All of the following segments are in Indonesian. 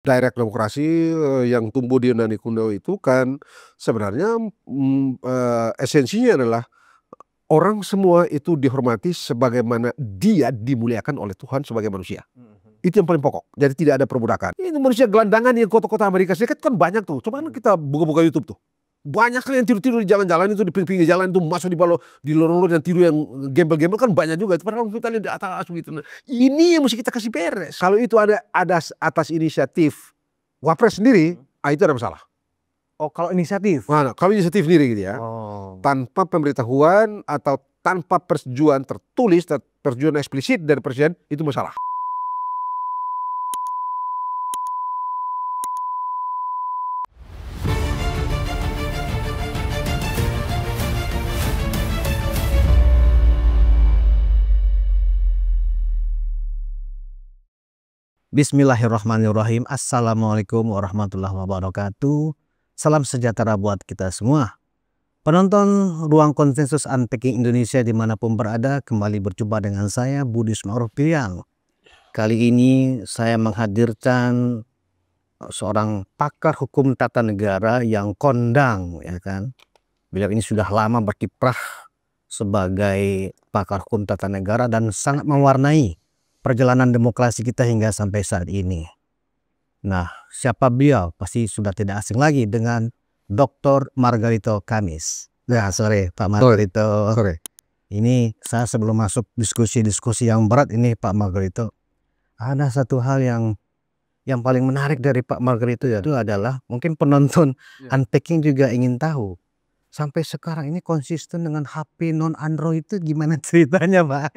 direct demokrasi eh, yang tumbuh di Yunani kuno itu kan sebenarnya mm, uh, esensinya adalah orang semua itu dihormati sebagaimana dia dimuliakan oleh Tuhan sebagai manusia. Mm-hmm. Itu yang paling pokok. Jadi tidak ada perbudakan. Ini manusia gelandangan yang kota-kota Amerika Serikat kan banyak tuh. Cuman mm. kita buka-buka YouTube tuh banyak kali yang tidur-tidur di jalan-jalan itu di pinggir jalan itu masuk di balo di lorong-lorong yang tidur yang gembel-gembel kan banyak juga. Padahal kita lihat di atas gitu. Nah, ini yang mesti kita kasih beres. Kalau itu ada ada atas inisiatif Wapres sendiri, hmm. ah itu ada masalah. Oh, kalau inisiatif. Mana? Nah, kalau inisiatif sendiri gitu ya. Oh. Tanpa pemberitahuan atau tanpa persetujuan tertulis, persetujuan eksplisit dari presiden itu masalah. Bismillahirrahmanirrahim. Assalamualaikum warahmatullahi wabarakatuh. Salam sejahtera buat kita semua. Penonton Ruang Konsensus Unpacking Indonesia dimanapun berada kembali berjumpa dengan saya Budi Smaruf Pilihan. Kali ini saya menghadirkan seorang pakar hukum tata negara yang kondang ya kan. Beliau ini sudah lama berkiprah sebagai pakar hukum tata negara dan sangat mewarnai perjalanan demokrasi kita hingga sampai saat ini. Nah, siapa beliau? Pasti sudah tidak asing lagi dengan Dr. Margarito Kamis. Ya, nah, sore Pak Margarito. Sore. Ini saya sebelum masuk diskusi-diskusi yang berat ini Pak Margarito, ada satu hal yang yang paling menarik dari Pak Margarito ya. itu adalah mungkin penonton ya. unpacking juga ingin tahu sampai sekarang ini konsisten dengan HP non Android itu gimana ceritanya Pak?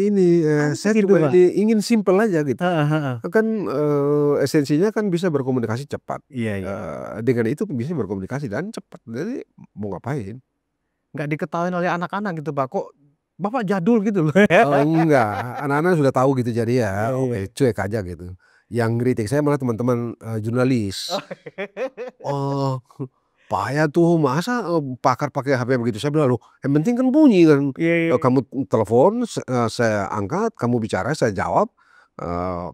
ini eh, saya gitu, cuma ingin simple aja gitu. Ha, Kan uh, esensinya kan bisa berkomunikasi cepat. Iya, iya. Uh, dengan itu bisa berkomunikasi dan cepat. Jadi mau ngapain? Nggak diketahui oleh anak-anak gitu Pak. Kok Bapak jadul gitu loh. Ya? oh, enggak, anak-anak sudah tahu gitu jadi ya, oh, cuek aja gitu. Yang kritik saya malah teman-teman uh, jurnalis. oh, iya. oh ya tuh masa pakar pakai HP begitu. Saya bilang loh yang penting kan bunyi kan. Yeah, iya, iya, iya. yeah. Kamu telepon saya angkat, kamu bicara saya jawab.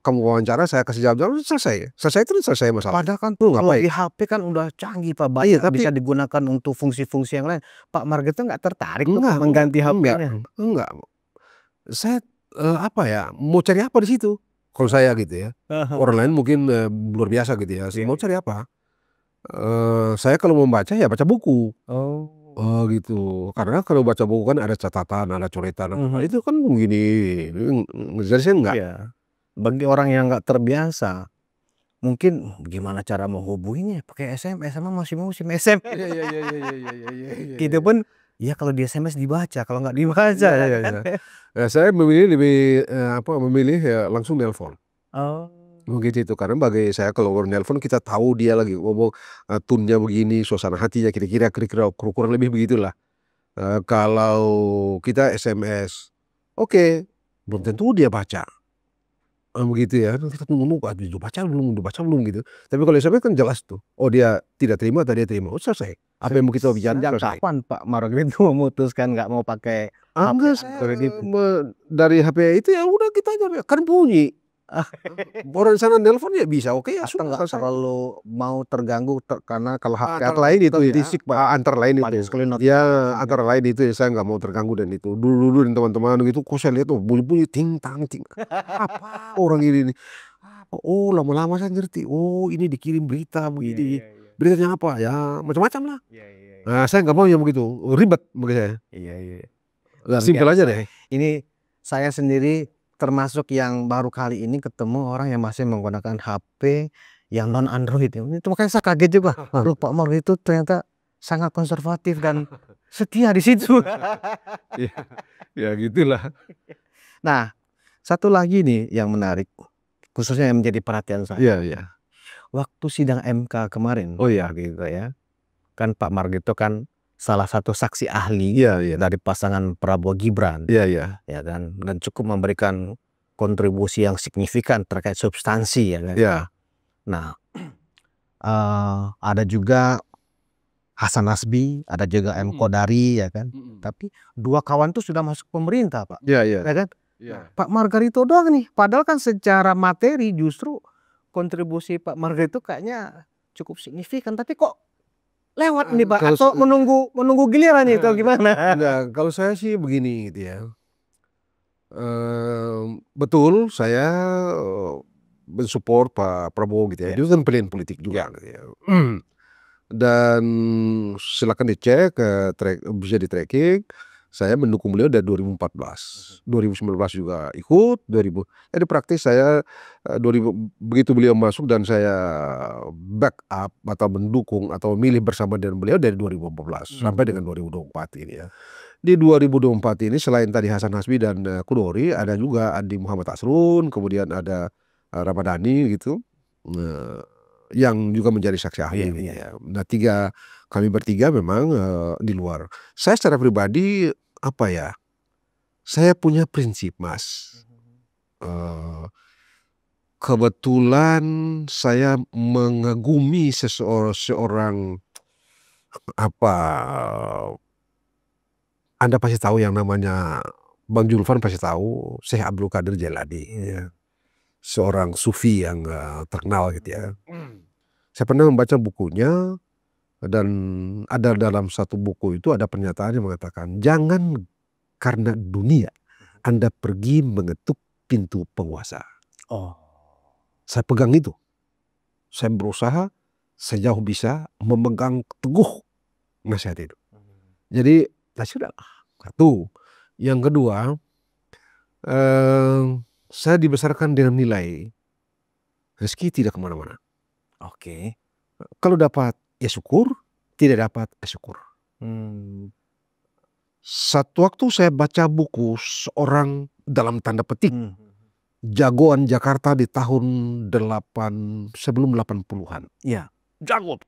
kamu wawancara saya kasih jawab jawab selesai selesai terus selesai masalah padahal kan tuh ngapain? di HP kan udah canggih pak banyak iya, tapi, bisa digunakan untuk fungsi-fungsi yang lain Pak Margeto nggak tertarik enggak, tuh mengganti HP enggak, enggak saya uh, apa ya mau cari apa di situ kalau saya gitu ya orang lain mungkin uh, luar biasa gitu ya yeah. mau cari apa Eh, saya kalau membaca ya baca buku. Oh. Oh gitu, karena kalau baca buku kan ada catatan, ada coretan, Mm -hmm. itu kan begini, jadi saya enggak Iya, bagi orang yang enggak terbiasa, mungkin gimana cara menghubunginya pakai SMS, sama masih mau SMS. Iya iya iya iya iya iya iya iya iya. Gitu pun ya kalau di SMS dibaca, kalau enggak dibaca Iya ya iya ya, iya. Kan? Eh, saya memilih lebih, eh, apa, memilih ya langsung nelpon. Oh mungkin oh, gitu itu karena bagai saya kalau orang nelpon kita tahu dia lagi ngomong uh, eh, tunnya begini, suasana hatinya kira-kira kira-kira kurang lebih begitulah. Uh, kalau kita SMS, oke, okay, belum tentu dia baca. Uh, begitu ya, kita tunggu nunggu aduh belum baca belum, belum baca belum gitu. Tapi kalau SMS kan jelas tuh, oh dia tidak terima atau dia terima, oh selesai. Apa yang mau kita bicarakan selesai. Kapan Pak Marogrid itu memutuskan nggak mau pakai Angga, saya, dari HP itu ya udah kita aja kan bunyi Ah, orang sana nelpon ya bisa, oke ya sudah. nggak terlalu mau terganggu ter, karena kalau hak ah, ya. ah, antar lain itu ya. Disik, Pak. Antar lain itu. Ya, antara lain itu ya saya nggak mau terganggu dan itu. Dulu dulu dan teman-teman itu kok saya lihat tuh bunyi-bunyi ting tang ting. Apa orang ini nih? Oh, lama-lama saya ngerti. Oh, ini dikirim berita iya, begini. Yeah, yeah, yeah. Beritanya apa? Ya, macam-macam lah. Yeah, yeah, yeah. Nah, saya nggak mau yang begitu. Ribet bagi saya. Iya, yeah, iya. Yeah. Simpel aja deh. Ini saya sendiri termasuk yang baru kali ini ketemu orang yang masih menggunakan HP yang non Android. Itu makanya saya kaget juga. Lupa Pak Mor itu ternyata sangat konservatif dan setia di situ. ya, ya gitulah. Nah, satu lagi nih yang menarik khususnya yang menjadi perhatian saya. Iya, iya. Waktu sidang MK kemarin. Oh iya, gitu ya. Kan Pak Margito kan salah satu saksi ahli ya, ya. dari pasangan Prabowo Gibran. Iya, ya, Ya dan dan cukup memberikan kontribusi yang signifikan terkait substansi ya kan? Iya. Nah, uh, ada juga Hasan Nasbi, ada juga M Kodari hmm. ya kan. hmm. Tapi dua kawan itu sudah masuk pemerintah, Pak. Iya, ya, Ya kan? ya. Pak Margarito doang nih. Padahal kan secara materi justru kontribusi Pak Margarito kayaknya cukup signifikan, tapi kok lewat nih Pak kalau, atau menunggu menunggu giliran nah, itu eh, gimana? Nah, kalau saya sih begini gitu ya. Uh, betul saya eh, mensupport Pak Prabowo gitu ya. Yeah. Itu kan pilihan politik juga yeah. gitu ya. Dan silakan dicek uh, track, bisa di tracking saya mendukung beliau dari 2014. 2019 mhm. juga ikut, 2000. Jadi praktis saya 2000 eh, begitu beliau masuk dan saya back up atau mendukung atau milih bersama dengan beliau dari 2014 hmm. sampai dengan 2024 ini ya. Di 2024 ini selain tadi Hasan Hasbi dan eh, Kudori ada juga Andi Muhammad Asrun, kemudian ada eh, Ramadhani gitu. Nah, yang juga menjadi saksi ahli. Yeah, yeah. Ya. Nah, tiga kami bertiga memang uh, di luar. Saya secara pribadi apa ya, saya punya prinsip Mas. Uh, kebetulan saya mengagumi seseorang seorang apa, Anda pasti tahu yang namanya Bang Julvan pasti tahu Syekh Abdul Qadir Jailani ya. Seorang sufi yang uh, terkenal gitu ya. Hmm. Saya pernah membaca bukunya dan ada dalam satu buku itu ada pernyataan yang mengatakan jangan karena dunia hmm. Anda pergi mengetuk pintu penguasa. Oh. Saya pegang itu. Saya berusaha sejauh bisa memegang teguh nasihat itu. Hmm. Jadi nah sudah satu. Yang kedua, eh, saya dibesarkan dengan nilai rezeki tidak kemana-mana. Oke. Okay. Kalau dapat ya syukur, tidak dapat ya syukur. Hmm. Satu waktu saya baca buku seorang dalam tanda petik hmm. jagoan Jakarta di tahun 8 sebelum 80-an. Iya. Jago.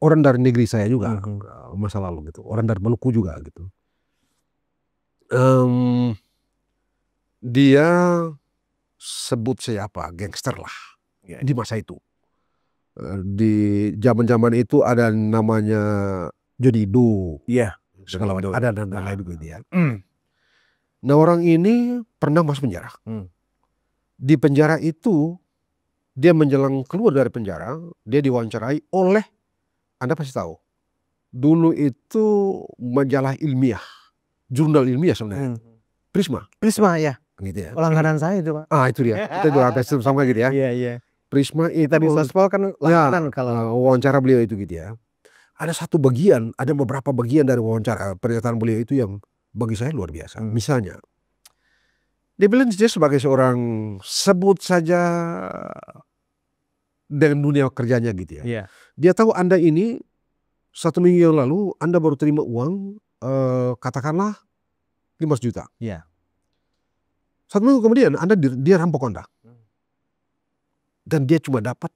Orang dari negeri saya juga hmm. masa lalu gitu. Orang dari Maluku juga gitu. Um, dia sebut siapa gangster lah ya. di iya. masa itu. Eh, di zaman-zaman itu ada namanya Do. Iya. Yeah, segala macam. Ada dan lain-lain nah. ya. Mm. Nah orang ini pernah masuk penjara. Mm. Di penjara itu dia menjelang keluar dari penjara, dia diwawancarai oleh Anda pasti tahu. Dulu itu majalah ilmiah, jurnal ilmiah sebenarnya. Mm. Prisma. Prisma ya. Gitu ya. Langganan saya itu, Pak. Ah, itu dia. Kita juga ada sama gitu ya. Iya, yeah, iya. Yeah. Prisma itu kita Saspol kan ya, langganan ya, kalau eh, wawancara beliau itu gitu ya. Ada satu bagian, ada beberapa bagian dari wawancara eh, pernyataan beliau itu yang bagi saya luar biasa. Hmm. Misalnya dia bilang dia sebagai seorang sebut saja dengan dunia kerjanya gitu ya. Yeah. Dia tahu Anda ini satu minggu yang lalu Anda baru terima uang eh, katakanlah lima juta. Yeah. Satu minggu kemudian Anda dia rampok Anda dan dia cuma dapat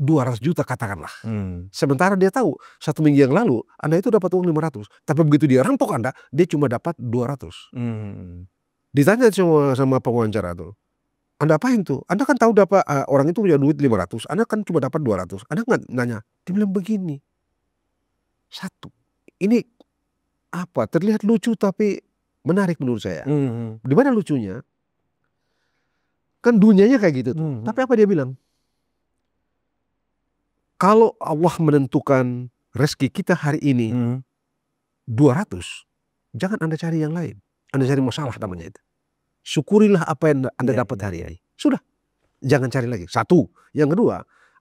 200 juta katakanlah. Hmm. Sementara dia tahu satu minggu yang lalu Anda itu dapat uang 500. Tapi begitu dia rampok Anda, dia cuma dapat 200. Hmm. Ditanya sama, sama pengawancara tuh. Anda apain tuh? Anda kan tahu dapat uh, orang itu punya duit 500, Anda kan cuma dapat 200. Anda nggak nanya. Dia bilang begini. Satu. Ini apa? Terlihat lucu tapi menarik menurut saya. Hmm. Di mana lucunya? kan dunianya kayak gitu tuh. Hmm. Tapi apa dia bilang? Kalau Allah menentukan rezeki kita hari ini hmm. 200, jangan Anda cari yang lain. Anda cari masalah namanya itu. Syukurilah apa yang Anda ya. dapat hari ini. Sudah. Jangan cari lagi. Satu. Yang kedua,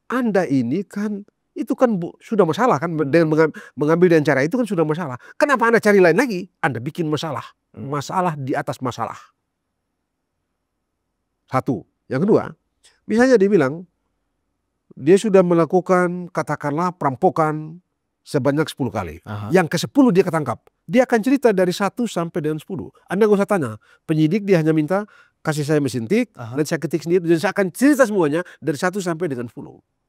Anda ini kan itu kan sudah masalah kan dengan mengambil dengan cara itu kan sudah masalah. Kenapa Anda cari lain lagi? Anda bikin masalah. Hmm. Masalah di atas masalah. Satu. Yang kedua, misalnya dibilang dia sudah melakukan katakanlah perampokan sebanyak 10 kali. Aha. Yang ke-10 dia ketangkap. Dia akan cerita dari 1 sampai dengan 10. Anda gak usah tanya. Penyidik dia hanya minta kasih saya mesin tik dan saya ketik sendiri dan saya akan cerita semuanya dari 1 sampai dengan 10.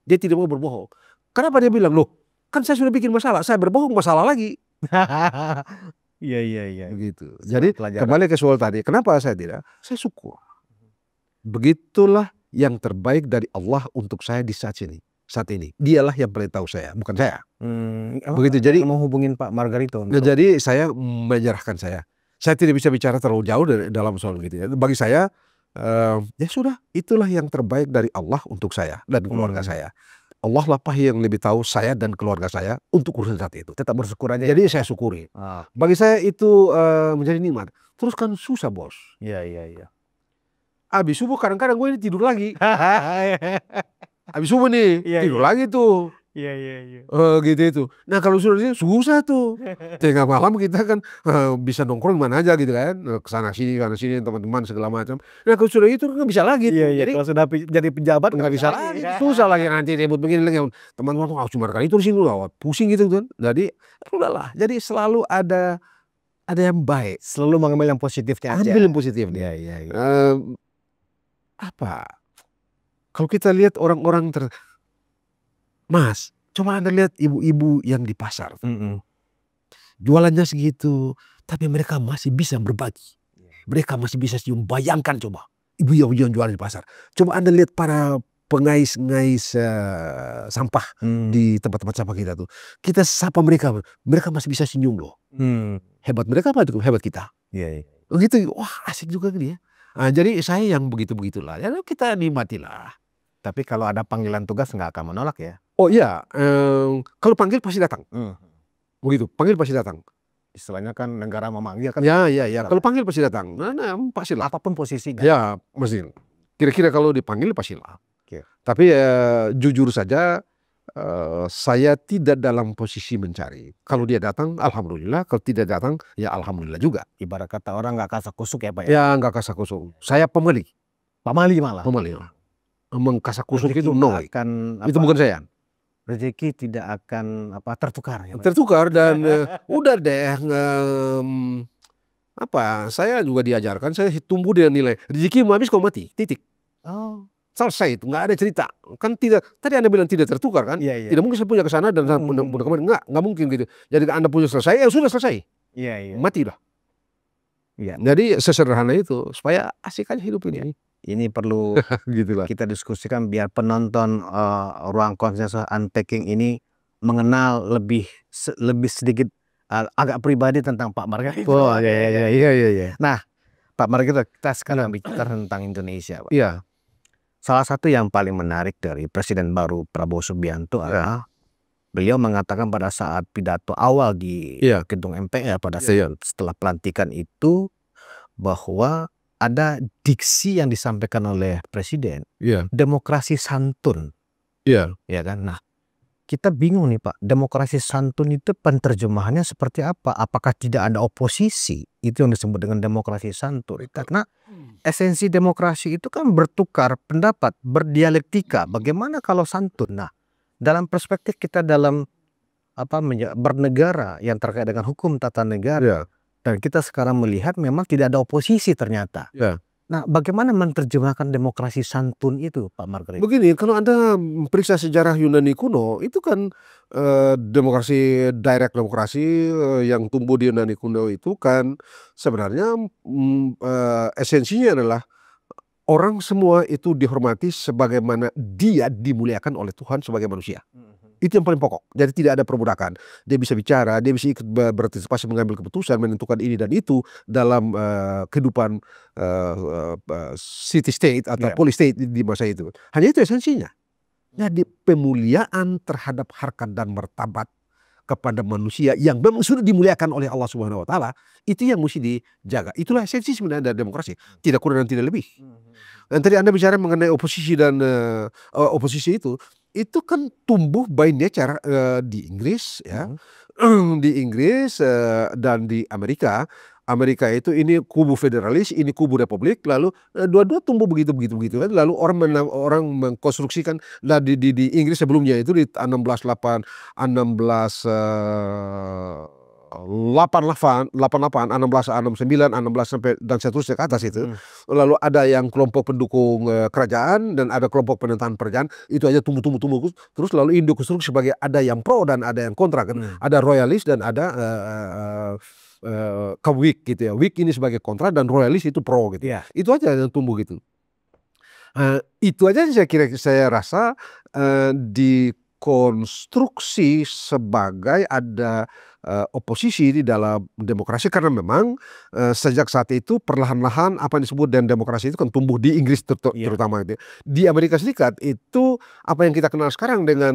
Dia tidak mau berbohong. Kenapa dia bilang, "Loh, kan saya sudah bikin masalah, saya berbohong masalah lagi." Iya iya iya. Jadi kembali ke soal tadi, kenapa saya tidak? Saya syukur. Begitulah yang terbaik dari Allah untuk saya di saat ini. Saat ini dialah yang paling tahu saya, bukan saya. Hmm, Begitu jadi mau hubungin Pak Margarito. Untuk... Jadi saya menyerahkan saya. Saya tidak bisa bicara terlalu jauh dari dalam soal gitu ya. Bagi saya uh, ya sudah itulah yang terbaik dari Allah untuk saya dan keluarga hmm. saya. Allah lah pahi yang lebih tahu saya dan keluarga saya untuk urusan saat itu. Tetap bersyukur aja. Jadi saya syukuri. Ah. Bagi saya itu uh, menjadi nikmat. Terus kan susah bos. Iya iya iya. Abis subuh kadang-kadang gue ini tidur lagi. Abis subuh nih yeah, iya. tidur yeah. lagi tuh. Iya iya iya. Uh, gitu itu. Nah kalau sudah susah tuh. Tengah malam kita kan uh, bisa nongkrong mana aja gitu kan. Eh, kesana sini kesana sini teman-teman segala macam. Nah kalau sudah itu nggak bisa lagi. Iya iya. Kalau sudah jadi pejabat nggak bisa lagi. lagi. Susah lagi nanti ribut begini lagi. Teman-teman tuh cuma kali itu sih sini loh. Pusing gitu kan. Jadi ya udahlah. Jadi selalu ada ada yang baik. Selalu mengambil yang positifnya aja. Ambil yang positifnya. Iya iya. iya. Uh, apa? Kalau kita lihat orang-orang ter Mas, coba Anda lihat ibu-ibu yang di pasar. Mm -mm. Jualannya segitu, tapi mereka masih bisa berbagi. Iya. Mereka masih bisa cium. Bayangkan coba, ibu yang jualan di pasar. Coba Anda lihat para pengais-ngais uh, sampah hmm. di tempat-tempat sampah kita tuh. Kita sapa mereka, mereka masih bisa senyum loh. Hmm. Hebat mereka apa hebat kita. Iya. Yeah, oh, Gitu, wah asik juga gitu ya. Nah, jadi saya yang begitu-begitulah. Ya kita nikmatilah. Tapi kalau ada panggilan tugas nggak akan menolak ya? Oh iya, eh, kalau panggil pasti datang. Hmm. Begitu, panggil pasti datang. Istilahnya kan negara memanggil kan? Ya, ya, ya. Kalau panggil pasti datang. Nah, nah pasti lah. Apapun posisinya. Ya, mesti. Kira-kira kalau dipanggil pasti lah. Okay. Tapi ya, jujur saja Eh, saya tidak dalam posisi mencari. Kalau dia datang, alhamdulillah. Kalau tidak datang, ya alhamdulillah juga. Ibarat kata orang nggak kasak kusuk ya pak ya? Ya nggak kasak kusuk. Saya pemali. Pemali malah. Pemali. Mengkasak kusuk Rezeki itu no. Akan, apa, itu bukan saya. Rezeki tidak akan apa tertukar ya. Tertukar dan uh, udah deh. Um, apa? Saya juga diajarkan. Saya tumbuh dengan nilai. Rezeki mau habis kau mati. Titik. Oh selesai itu nggak ada cerita kan tidak tadi anda bilang tidak tertukar kan ya, ya. tidak mungkin saya punya ke sana dan saya punya hmm. kemarin nggak nggak mungkin gitu jadi anda punya selesai ya sudah selesai ya, ya. mati lah ya. jadi sesederhana itu supaya asik aja hidup ini ya. ini perlu gitu lah. kita diskusikan biar penonton uh, ruang konsensus unpacking ini mengenal lebih se lebih sedikit uh, agak pribadi tentang Pak itu. Oh iya iya, iya iya iya iya. Nah Pak Marga kita sekarang iya. bicara tentang Indonesia. Pak. Iya salah satu yang paling menarik dari Presiden baru Prabowo Subianto iya. adalah beliau mengatakan pada saat pidato awal di yeah. gedung MPR pada iya. saat yeah. setelah pelantikan itu bahwa ada diksi yang disampaikan oleh Presiden, yeah. demokrasi santun, yeah. ya iya kan? Nah, kita bingung nih Pak, demokrasi santun itu penterjemahannya seperti apa? Apakah tidak ada oposisi? Itu yang disebut dengan demokrasi santun. Karena hmm. esensi demokrasi itu kan bertukar pendapat, berdialektika. Hmm. Bagaimana kalau santun? Nah, dalam perspektif kita dalam apa bernegara yang terkait dengan hukum tata negara, yeah. dan kita sekarang melihat memang tidak ada oposisi ternyata. Yeah. Nah, bagaimana menerjemahkan demokrasi santun itu, Pak Margaret? Begini, kalau Anda periksa sejarah Yunani kuno, itu kan eh, demokrasi direct demokrasi eh, yang tumbuh di Yunani kuno itu kan sebenarnya mm, eh, esensinya adalah orang semua itu dihormati sebagaimana dia dimuliakan oleh Tuhan sebagai manusia. Hmm. Itu yang paling pokok. Jadi tidak ada perbudakan. Dia bisa bicara, dia bisa ikut berpartisipasi mengambil keputusan, menentukan ini dan itu dalam uh, kehidupan uh, uh, city state atau yeah. police state di masa itu. Hanya itu esensinya. Jadi pemuliaan terhadap harkat dan martabat kepada manusia yang memang sudah dimuliakan oleh Allah Subhanahu wa taala, itu yang mesti dijaga. Itulah esensi sebenarnya dari demokrasi, tidak kurang dan tidak lebih. Hmm, hmm, hmm. Dan tadi Anda bicara mengenai oposisi dan uh, oposisi itu, itu kan tumbuh by nature uh, di Inggris ya. Hmm. di Inggris uh, dan di Amerika. Amerika itu ini kubu federalis, ini kubu republik, lalu eh, dua-dua tumbuh begitu begitu begitu kan. Lalu orang men, orang mengkonstruksikan lah di, di di Inggris sebelumnya itu di 1608 16 uh, 88, 88, 16, 69, 16 sampai dan seterusnya ke atas itu. Hmm. Lalu ada yang kelompok pendukung eh, kerajaan dan ada kelompok penentangan kerajaan. Itu aja tumbuh-tumbuh tumbuh terus lalu Indo Kusruk sebagai ada yang pro dan ada yang kontra kan. Hmm. Ada royalis dan ada uh, uh, uh, gitu ya. Weak ini sebagai kontra dan royalis itu pro gitu. Yeah. Itu aja yang tumbuh gitu. Uh, itu aja saya kira saya rasa uh, di sebagai ada uh, oposisi di dalam demokrasi karena memang uh, sejak saat itu perlahan-lahan apa yang disebut dan demokrasi itu kan tumbuh di Inggris ter iya. terutama itu ya. Di Amerika Serikat itu apa yang kita kenal sekarang dengan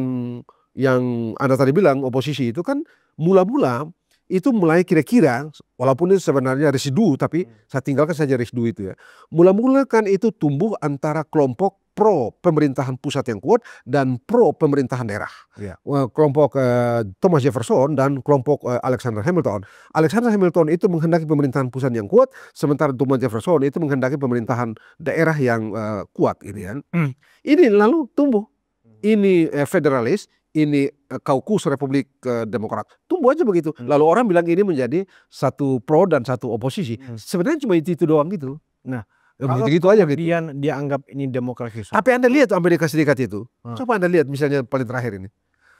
yang Anda tadi bilang oposisi itu kan mula-mula itu mulai kira-kira walaupun itu sebenarnya residu tapi hmm. saya tinggalkan saja residu itu ya. Mula-mula kan itu tumbuh antara kelompok pro pemerintahan pusat yang kuat dan pro pemerintahan daerah. Yeah. Ya. Kelompok uh, Thomas Jefferson dan kelompok uh, Alexander Hamilton. Alexander Hamilton itu menghendaki pemerintahan pusat yang kuat, sementara Thomas Jefferson itu menghendaki pemerintahan daerah yang uh, kuat ini gitu kan. Ya. Hmm. Ini lalu tumbuh. Hmm. Ini federalis, ini eh, kaukus Republik eh, Demokrat. Tumbuh aja begitu. Hmm. Lalu orang bilang ini menjadi satu pro dan satu oposisi. Hmm. Sebenarnya cuma itu, itu doang gitu. Nah, ya, begitu, gitu aja gitu. Kemudian dia anggap ini demokrasi. Tapi Anda lihat Amerika Serikat itu. Hmm. Ah. Coba Anda lihat misalnya paling terakhir ini.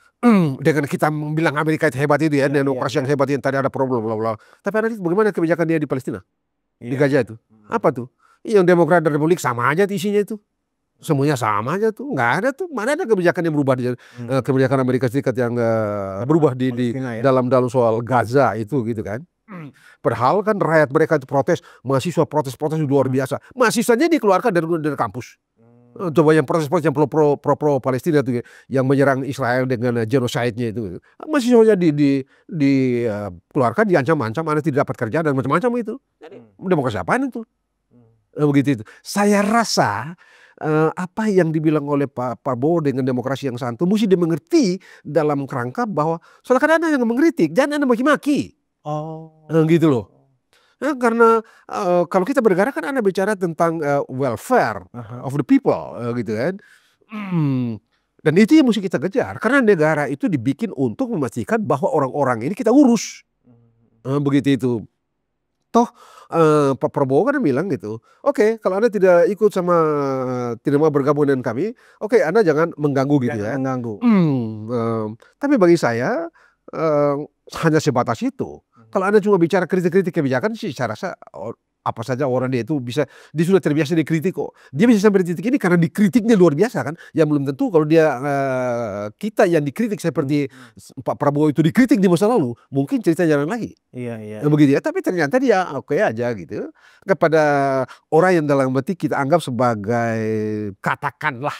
Dengan kita bilang Amerika itu hebat itu ya, ya demokrasi ya, yang iya. hebat yang tadi ada problem bla bla. Tapi Anda lihat bagaimana kebijakan dia di Palestina? Ya. Di iya. Gaza itu. Hmm. Apa tuh? Yang Demokrat dan Republik sama aja isinya itu semuanya sama aja tuh nggak ada tuh mana ada kebijakan yang berubah di eh, hmm. kebijakan Amerika Serikat yang uh, berubah di, di ya. dalam dalam soal Gaza itu gitu kan hmm. padahal kan rakyat mereka itu protes mahasiswa protes-protes luar hmm. biasa mahasiswanya dikeluarkan dari dari kampus hmm. coba yang proses-proses yang pro pro pro, pro Palestina tuh yang menyerang Israel dengan eh, genosida itu mahasiswanya di di dikeluarkan uh, diancam-ancam anda tidak dapat kerja dan macam-macam itu jadi hmm. demokrasi apaan itu begitu itu saya rasa uh, apa yang dibilang oleh Pak Prabowo dengan demokrasi yang santun mesti dimengerti dalam kerangka bahwa kan ada yang mengkritik, jangan Anda maki-maki. Oh. Uh, gitu loh. Ya, karena uh, kalau kita bergerak kan Anda bicara tentang uh, welfare uh-huh. of the people uh, gitu kan. Mm. Dan itu yang mesti kita kejar karena negara itu dibikin untuk memastikan bahwa orang-orang ini kita urus. Uh, begitu itu toh eh, Pak Prabowo kan bilang gitu, oke okay, kalau anda tidak ikut sama tidak mau bergabung dengan kami, oke okay, anda jangan mengganggu gitu jangan ya. Mengganggu. Hmm, eh, tapi bagi saya eh, hanya sebatas itu. Hmm. Kalau anda cuma bicara kritik-kritik kebijakan sih, saya rasa oh, apa saja orang dia itu bisa dia sudah terbiasa dikritik kok dia bisa sampai di titik ini karena dikritiknya luar biasa kan yang belum tentu kalau dia uh, kita yang dikritik seperti hmm. hmm. Pak Prabowo itu dikritik di masa lalu mungkin cerita jalan lagi iya iya iya. begitu ya tapi ternyata dia oke okay aja gitu kepada orang yang dalam mati kita anggap sebagai katakanlah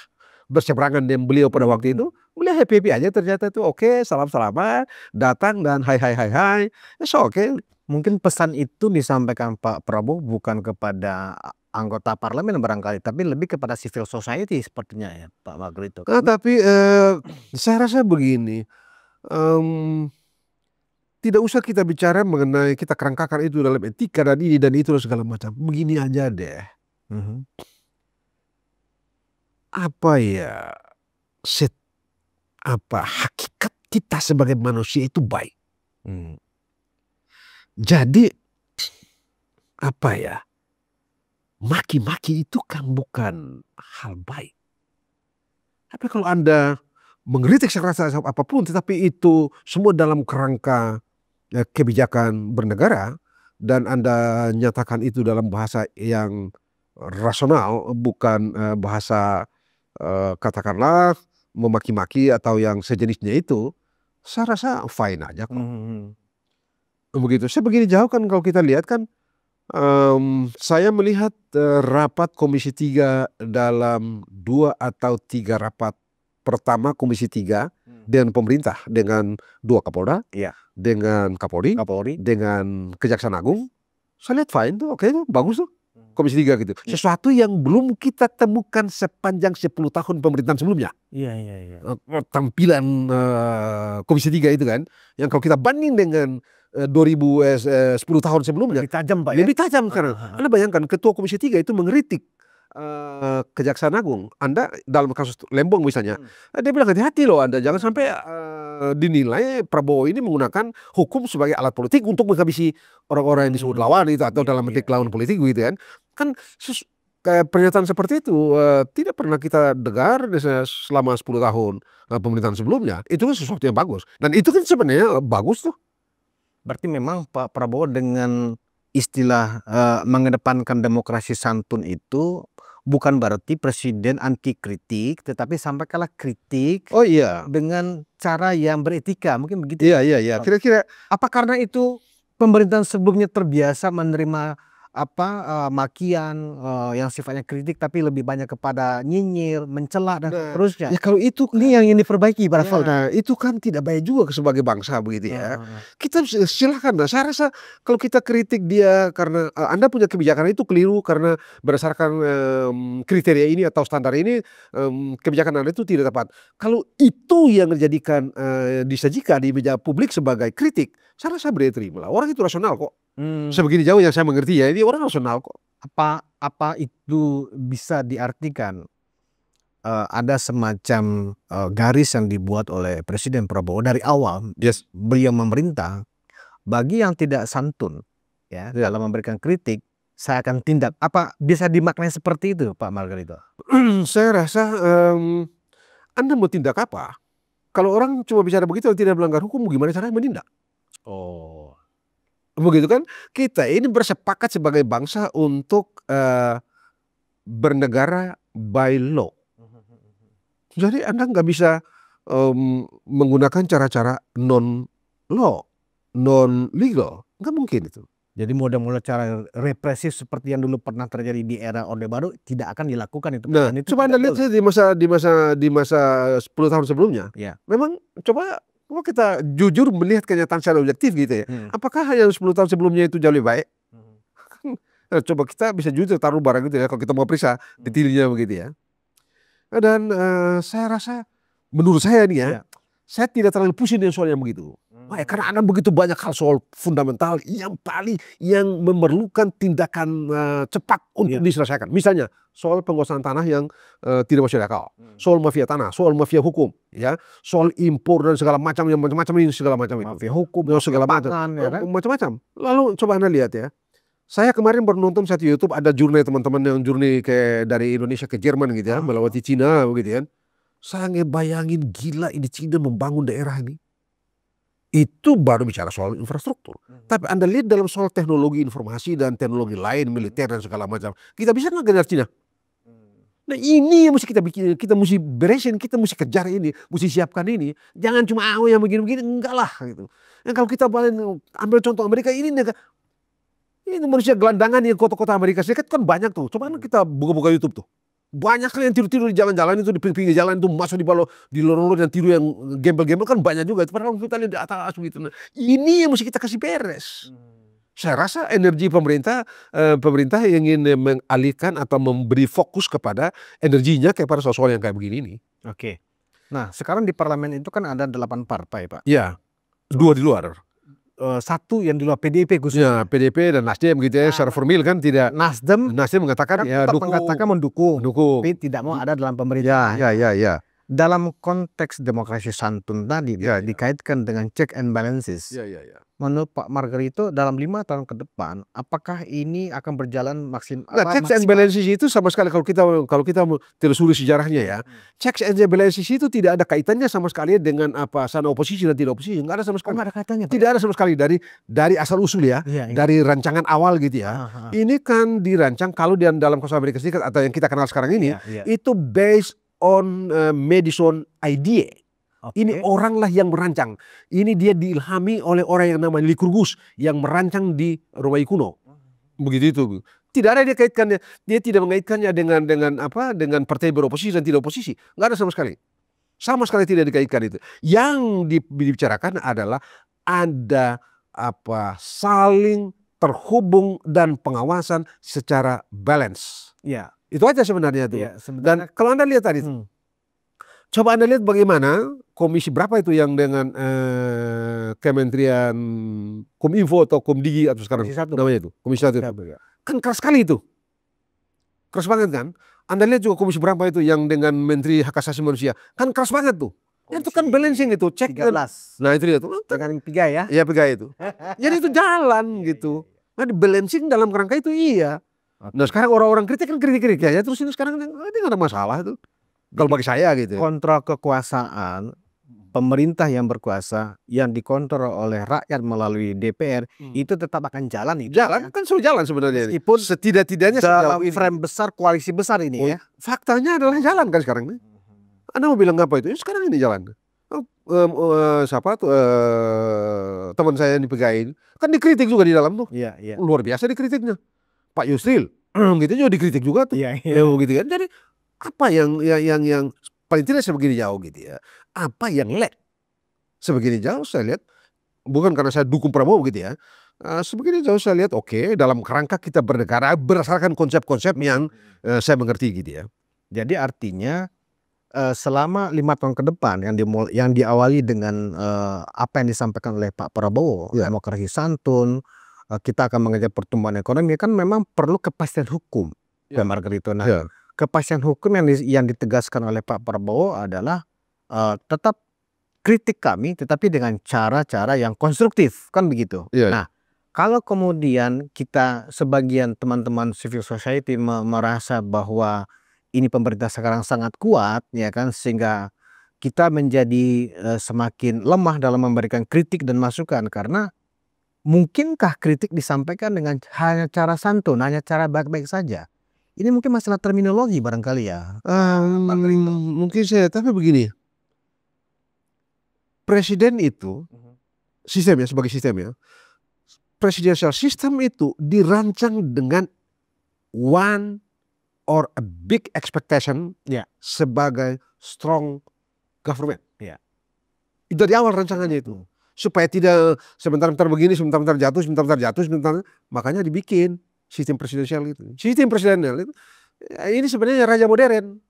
berseberangan dengan beliau pada waktu itu Udah happy-happy aja ternyata itu oke okay, salam-salaman datang dan hai hai hai hai. Ya, oke okay. Mungkin pesan itu disampaikan Pak Prabowo bukan kepada anggota parlemen barangkali, tapi lebih kepada civil society sepertinya ya Pak Magrito. Nah, tapi eh, saya rasa begini, um, tidak usah kita bicara mengenai kita kerangkakan itu dalam etika dan ini dan itu dan segala macam. Begini aja deh. Mm -hmm. Apa ya set apa hakikat kita sebagai manusia itu baik. Hmm. Jadi apa ya? Maki-maki itu kan bukan hal baik. Tapi kalau Anda mengkritik sekeras apapun tetapi itu semua dalam kerangka ya, kebijakan bernegara dan Anda nyatakan itu dalam bahasa yang rasional bukan eh, bahasa eh, katakanlah memaki-maki atau yang sejenisnya itu, saya rasa fine aja kok. Hmm. hmm, hmm. Oh, begitu. Saya begini jauh kan kalau kita lihat kan, um, saya melihat uh, rapat Komisi 3 dalam dua atau tiga rapat pertama Komisi 3 hmm. dengan pemerintah, dengan dua Kapolda, ya. dengan Kapolri, Kapolri, dengan Kejaksaan Agung, saya lihat fine tuh, oke okay bagus tuh. Hmm. Komisi tiga gitu. Iya. Sesuatu yang belum kita temukan sepanjang 10 tahun pemerintahan sebelumnya. Iya, iya, iya. Eh, tampilan uh, Komisi tiga itu kan yang kalau kita banding dengan uh, eh, 2000 sepuluh tahun sebelumnya lebih tajam Pak ya. Lebih tajam sekarang. Uh, Anda bayangkan ketua Komisi tiga itu mengkritik Uh, Kejaksaan Agung, Anda dalam kasus Lembong misalnya, hmm. dia bilang hati-hati loh Anda, jangan sampai uh, Eh, dinilai Prabowo ini menggunakan hukum sebagai alat politik untuk menghabisi orang-orang yang disebut hmm. lawan itu atau dalam iya. bentuk lawan politik gitu kan. Kan kayak pernyataan seperti itu uh, tidak pernah kita dengar selama 10 tahun uh, pemerintahan sebelumnya. Itu kan sesuatu yang bagus. Dan itu kan sebenarnya uh, bagus tuh. Berarti memang Pak Prabowo dengan istilah uh, mengedepankan demokrasi santun itu bukan berarti presiden anti kritik, tetapi sampai kalah kritik. Oh iya. Dengan cara yang beretika, mungkin begitu. Iya ya? iya iya. Kira-kira apa karena itu pemerintahan sebelumnya terbiasa menerima apa uh, makian uh, yang sifatnya kritik tapi lebih banyak kepada nyinyir, mencela dan nah, seterusnya. Ya kalau itu ini kan yang ini perbaiki Pak ya. Nah, itu kan tidak baik juga sebagai bangsa begitu ya. ya. Kita silahkan nah saya rasa kalau kita kritik dia karena uh, Anda punya kebijakan itu keliru karena berdasarkan um, kriteria ini atau standar ini um, kebijakan Anda itu tidak tepat. Kalau itu yang dijadikan uh, disajikan di meja publik sebagai kritik, saya rasa beri terima lah. Orang itu rasional kok. Hmm. Sebegini jauh yang saya mengerti ya, ini orang rasional kok. Apa apa itu bisa diartikan uh, ada semacam uh, garis yang dibuat oleh Presiden Prabowo dari awal yes. beliau memerintah bagi yang tidak santun ya, ya. dalam memberikan kritik saya akan tindak apa bisa dimaknai seperti itu Pak Margarito? saya rasa um, Anda mau tindak apa? Kalau orang cuma bicara begitu tidak melanggar hukum gimana caranya menindak? Oh begitu kan kita ini bersepakat sebagai bangsa untuk uh, bernegara by law jadi anda nggak bisa um, menggunakan cara-cara non law non legal nggak mungkin itu jadi model-model cara represif seperti yang dulu pernah terjadi di era Orde Baru tidak akan dilakukan itu. Nah, itu coba Anda lihat di masa di masa di masa 10 tahun sebelumnya. Ya. Memang coba kalau kita jujur melihat kenyataan secara objektif gitu ya, hmm. apakah hanya 10 tahun sebelumnya itu jauh lebih baik? Hmm. Eh, coba kita bisa jujur taruh barang itu ya, kalau kita mau periksa hmm. detailnya begitu ya. Eh, dan uh, saya rasa, menurut saya nih ya, ya, saya tidak terlalu pusing dengan soal yang begitu ya, Karena ada begitu banyak hal soal fundamental yang paling yang memerlukan tindakan uh, cepat untuk yeah. diselesaikan. Misalnya soal penguasaan tanah yang uh, tidak masuk akal, hmm. soal mafia tanah, soal mafia hukum, ya, soal impor dan segala macam yang macam-macam ini segala macam itu. Mafia hukum, dan segala macam, ya, kan? eh, macam-macam. Lalu coba anda lihat ya, saya kemarin baru nonton satu YouTube ada journey teman-teman yang jurni ke dari Indonesia ke Jerman gitu ya, ah. melewati Cina begitu kan. Ya. Saya ngebayangin gila ini Cina membangun daerah ini. Itu baru bicara soal infrastruktur. Hmm. Tapi Anda lihat dalam soal teknologi informasi dan teknologi lain, militer dan segala macam. Kita bisa nggak generasi Cina? Hmm. Nah ini yang mesti kita bikin, kita mesti beresin, kita mesti kejar ini, mesti siapkan ini. Jangan cuma awal yang begini-begini, enggak lah gitu. Nah, kalau kita balik, ambil contoh Amerika ini negara, ini manusia gelandangan yang kota-kota Amerika Serikat kan banyak tuh. Coba hmm. kita buka-buka YouTube tuh. Banyak sekali yang tidur-tidur di jalan-jalan itu, di pinggir jalan itu, masuk di balok, di lorong lorong yang tidur yang gembel-gembel kan banyak juga. Padahal kita lihat di atas begitu. Nah, ini yang mesti kita kasih beres. Hmm. Saya rasa energi pemerintah, eh, pemerintah ingin mengalihkan atau memberi fokus kepada energinya kepada soal-soal yang kayak begini ini. Oke. Nah, sekarang di parlemen itu kan ada delapan partai, Pak. Iya. Dua di luar. Eh, satu yang di luar PDIP khususnya. Ya, PDIP dan Nasdem gitu ya, nah, secara formil kan tidak. Nasdem. Nasdem mengatakan kan ya dukung. Mengatakan mendukung. Mendukung. Tapi tidak mau ada dalam pemerintah. Ya, ya, ya. ya dalam konteks demokrasi santun tadi iya, gitu ya, ya. dikaitkan dengan check and balances. Ya, ya, ya. Menurut Pak Margarito dalam lima tahun ke depan, apakah ini akan berjalan nah, maksimal? Nah, check and balances itu sama sekali kalau kita kalau kita telusuri sejarahnya ya, hmm. check and balances itu tidak ada kaitannya sama sekali dengan apa sana oposisi dan tidak oposisi, nggak ada sama oh, sekali. ada kaitannya. Tidak ya? ada sama sekali dari dari asal usul ya, ya, ya. dari rancangan awal gitu ya. Aha. Ini kan dirancang kalau di dalam konsep Amerika Serikat atau yang kita kenal sekarang ini ya, ya. itu based on uh, Madison Idea. Okay. Ini oranglah yang merancang. Ini dia diilhami oleh orang yang namanya Likurgus yang merancang di Romawi kuno. Begitu itu. Tidak ada dia kaitkannya. Dia tidak mengaitkannya dengan dengan apa? Dengan partai beroposisi dan tidak oposisi. Enggak ada sama sekali. Sama sekali tidak dikaitkan itu. Yang dibicarakan adalah ada apa? Saling terhubung dan pengawasan secara balance. Ya. Itu aja sebenarnya tuh. Ya, sebenarnya, Dan kalau Anda lihat tadi, hmm. coba Anda lihat bagaimana komisi berapa itu yang dengan eh, Kementerian Kominfo atau Komdigi atau sekarang satu. namanya itu, komisi satu. Itu. Ya. Kan keras sekali itu. Keras banget kan? Anda lihat juga komisi berapa itu yang dengan Menteri Hak Asasi Manusia. Kan keras banget tuh. Ya, itu kan balancing itu, cek 13. Kan. Nah itu dia tuh. Dengan tiga ya. Iya tiga itu. Jadi itu jalan iya, gitu. Iya, iya. Nah di balancing dalam kerangka itu iya. Okay. Nah sekarang orang-orang kritik kan kritik-kritik aja terus ini sekarang ini ah, gak ada masalah tuh. Kalau bagi saya gitu. Ya. Kontrol kekuasaan pemerintah yang berkuasa yang dikontrol oleh rakyat melalui DPR hmm. itu tetap akan jalan itu. Jalan ya. kan selalu jalan sebenarnya. Meskipun setidak-tidaknya dalam frame besar koalisi besar ini ya. oh, ya. Faktanya adalah jalan kan sekarang ini. Anda mau bilang apa itu? Ya, sekarang ini jalan. Um, uh, uh, siapa tuh uh, teman saya yang dipegain kan dikritik juga di dalam tuh. Iya, iya. Luar biasa dikritiknya. Pak Yusril gitu juga dikritik juga tuh. Iya, iya. gitu kan. Jadi apa yang yang yang, yang paling tidak sebegini jauh gitu ya. Apa yang lek sebegini jauh saya lihat bukan karena saya dukung Prabowo gitu ya. Uh, sebegini jauh saya lihat oke okay, dalam kerangka kita bernegara berdasarkan konsep-konsep yang uh, saya mengerti gitu ya. Jadi artinya uh, selama lima tahun ke depan yang dimul yang diawali dengan uh, apa yang disampaikan oleh Pak Prabowo, yeah. demokrasi santun, Eh, kita akan mengejar pertumbuhan ekonomi kan memang perlu kepastian hukum ya. Margarito. Nah, ya. kepastian hukum yang di, yang ditegaskan oleh Pak Prabowo adalah uh, tetap kritik kami tetapi dengan cara-cara yang konstruktif kan begitu. Ya. Nah, kalau kemudian kita sebagian teman-teman civil society merasa bahwa ini pemerintah sekarang sangat kuat ya kan sehingga kita menjadi eh, semakin lemah dalam memberikan kritik dan masukan karena mungkinkah kritik disampaikan dengan hanya cara santun, hanya cara baik-baik saja? Ini mungkin masalah terminologi barangkali ya. Um, mungkin saya, tapi begini. Presiden itu, mhm. sistem ya, sebagai sistem ya. Presidential system itu dirancang dengan one or a big expectation yeah. sebagai strong government. Yeah. Dari awal rancangannya itu supaya tidak sebentar-bentar begini, sebentar-bentar jatuh, sebentar-bentar jatuh, sebentar makanya dibikin sistem presidensial itu. Sistem presidensial itu eh, ini sebenarnya raja modern.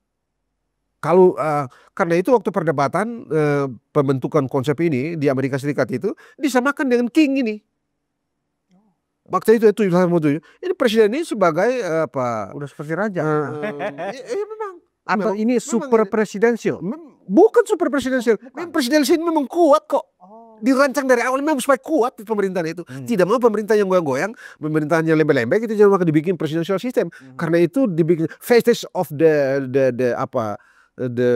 Kalau uh, karena itu waktu perdebatan uh, pembentukan konsep ini di Amerika Serikat itu disamakan dengan king ini. Waktu itu itu salah satu. Ini presiden ini sebagai uh, apa? Udah seperti raja. Uh, iya, iya memang. Atau memang, ini super presidensial? Bukan super presidensial. presidensial ini memang kuat kok. Oh dirancang dari awal memang supaya kuat pemerintahan itu. Hmm. Tidak mau pemerintah yang goyang-goyang, pemerintahan yang lembek-lembek itu jangan maka dibikin presidential system. Hmm. Karena itu dibikin fetish of the the the apa the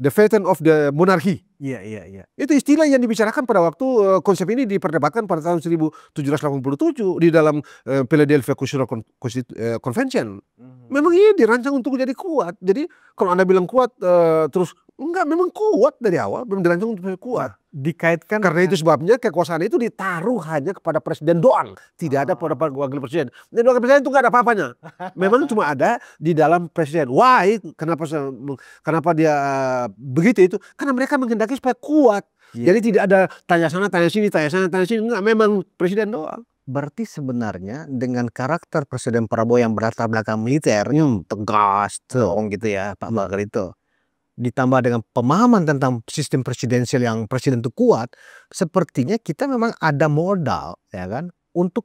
the pattern of the monarchy. Iya iya iya. Itu istilah yang dibicarakan pada waktu uh, konsep ini diperdebatkan pada tahun 1787 di dalam uh, Philadelphia Constitutional Con eh, Convention. hmm Memang iya dirancang untuk jadi kuat. Jadi kalau anda bilang kuat uh, terus enggak memang kuat dari awal, memang dirancang untuk kuat dikaitkan karena itu sebabnya kekuasaan itu ditaruh hanya kepada presiden doang tidak ada ah. pada wakil presiden dan wakil presiden itu nggak ada apa-apanya memang cuma ada di dalam presiden why kenapa kenapa dia eh, begitu itu karena mereka menghendaki supaya kuat yeah. jadi tidak ada tanya sana tanya sini tanya sana tanya sini nggak memang presiden doang berarti sebenarnya dengan karakter presiden Prabowo yang berlatar belakang militer hmm. tegas tuh gitu ya Pak Bakar itu ditambah dengan pemahaman tentang sistem presidensial yang presiden itu kuat, sepertinya kita memang ada modal ya kan untuk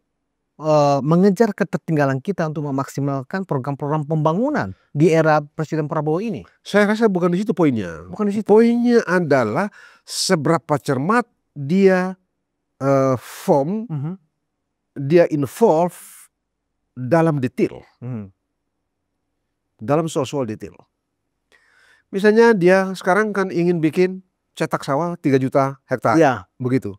uh, mengejar ketertinggalan kita untuk memaksimalkan program-program pembangunan di era Presiden Prabowo ini. Saya rasa bukan di situ poinnya. Bukan di situ. Poinnya adalah seberapa cermat dia uh, form, mm -hmm. dia involve dalam detail. Mm -hmm. Dalam soal-soal detail. Misalnya dia sekarang kan ingin bikin cetak sawah 3 juta hektar. Ya. Begitu.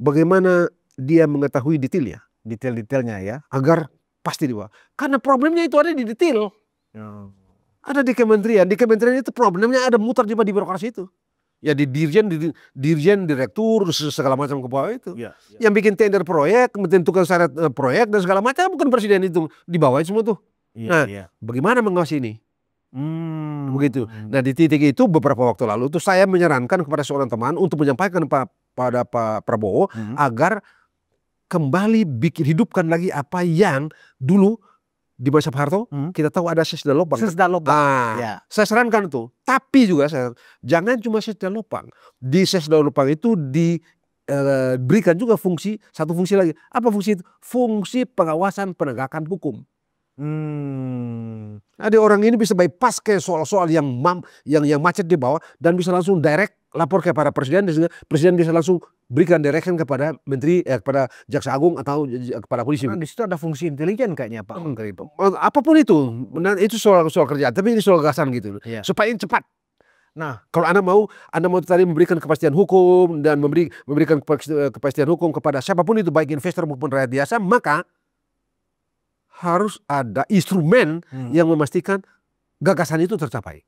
Bagaimana dia mengetahui detailnya? Detail-detailnya ya. Agar pasti dua. Karena problemnya itu ada di detail. Ya. Ada di kementerian. Di kementerian itu problemnya ada mutar di birokrasi itu ya di dirjen, di, dirjen, direktur segala macam ke bawah itu. Ya, ya. Yang bikin tender proyek, menentukan syarat eh, proyek dan segala macam bukan presiden itu di bawah semua tuh. Ya, nah, ya. bagaimana mengawasi ini? Hmm. Begitu. Nah di titik itu beberapa waktu lalu tuh saya menyarankan kepada seorang teman untuk menyampaikan pa pada Pak Prabowo hmm. agar kembali bikin hidupkan lagi apa yang dulu di Masa Harto hmm. kita tahu ada sesda lopang. Sesda lopang. Nah, ya. saya sarankan itu. Tapi juga saya jangan cuma sesda lopang. Di sesda lopang itu diberikan eh, berikan juga fungsi satu fungsi lagi. Apa fungsi itu? Fungsi pengawasan penegakan hukum. Hmm. Ada orang ini bisa bypass ke soal-soal yang mam, yang yang macet di bawah dan bisa langsung direct lapor ke para presiden sehingga presiden bisa langsung berikan direction kepada menteri eh, kepada jaksa agung atau kepada polisi. Nah, di situ ada fungsi intelijen kayaknya Pak hmm. Apapun itu, nah, itu soal soal kerjaan, tapi ini soal gasan gitu. Yeah. Iya. Supaya ini cepat. Nah, kalau Anda mau, Anda mau tadi memberikan kepastian hukum dan memberi, memberikan kepastian eh, hukum kepada siapapun itu baik investor maupun rakyat biasa, maka harus ada instrumen hmm. yang memastikan gagasan itu tercapai.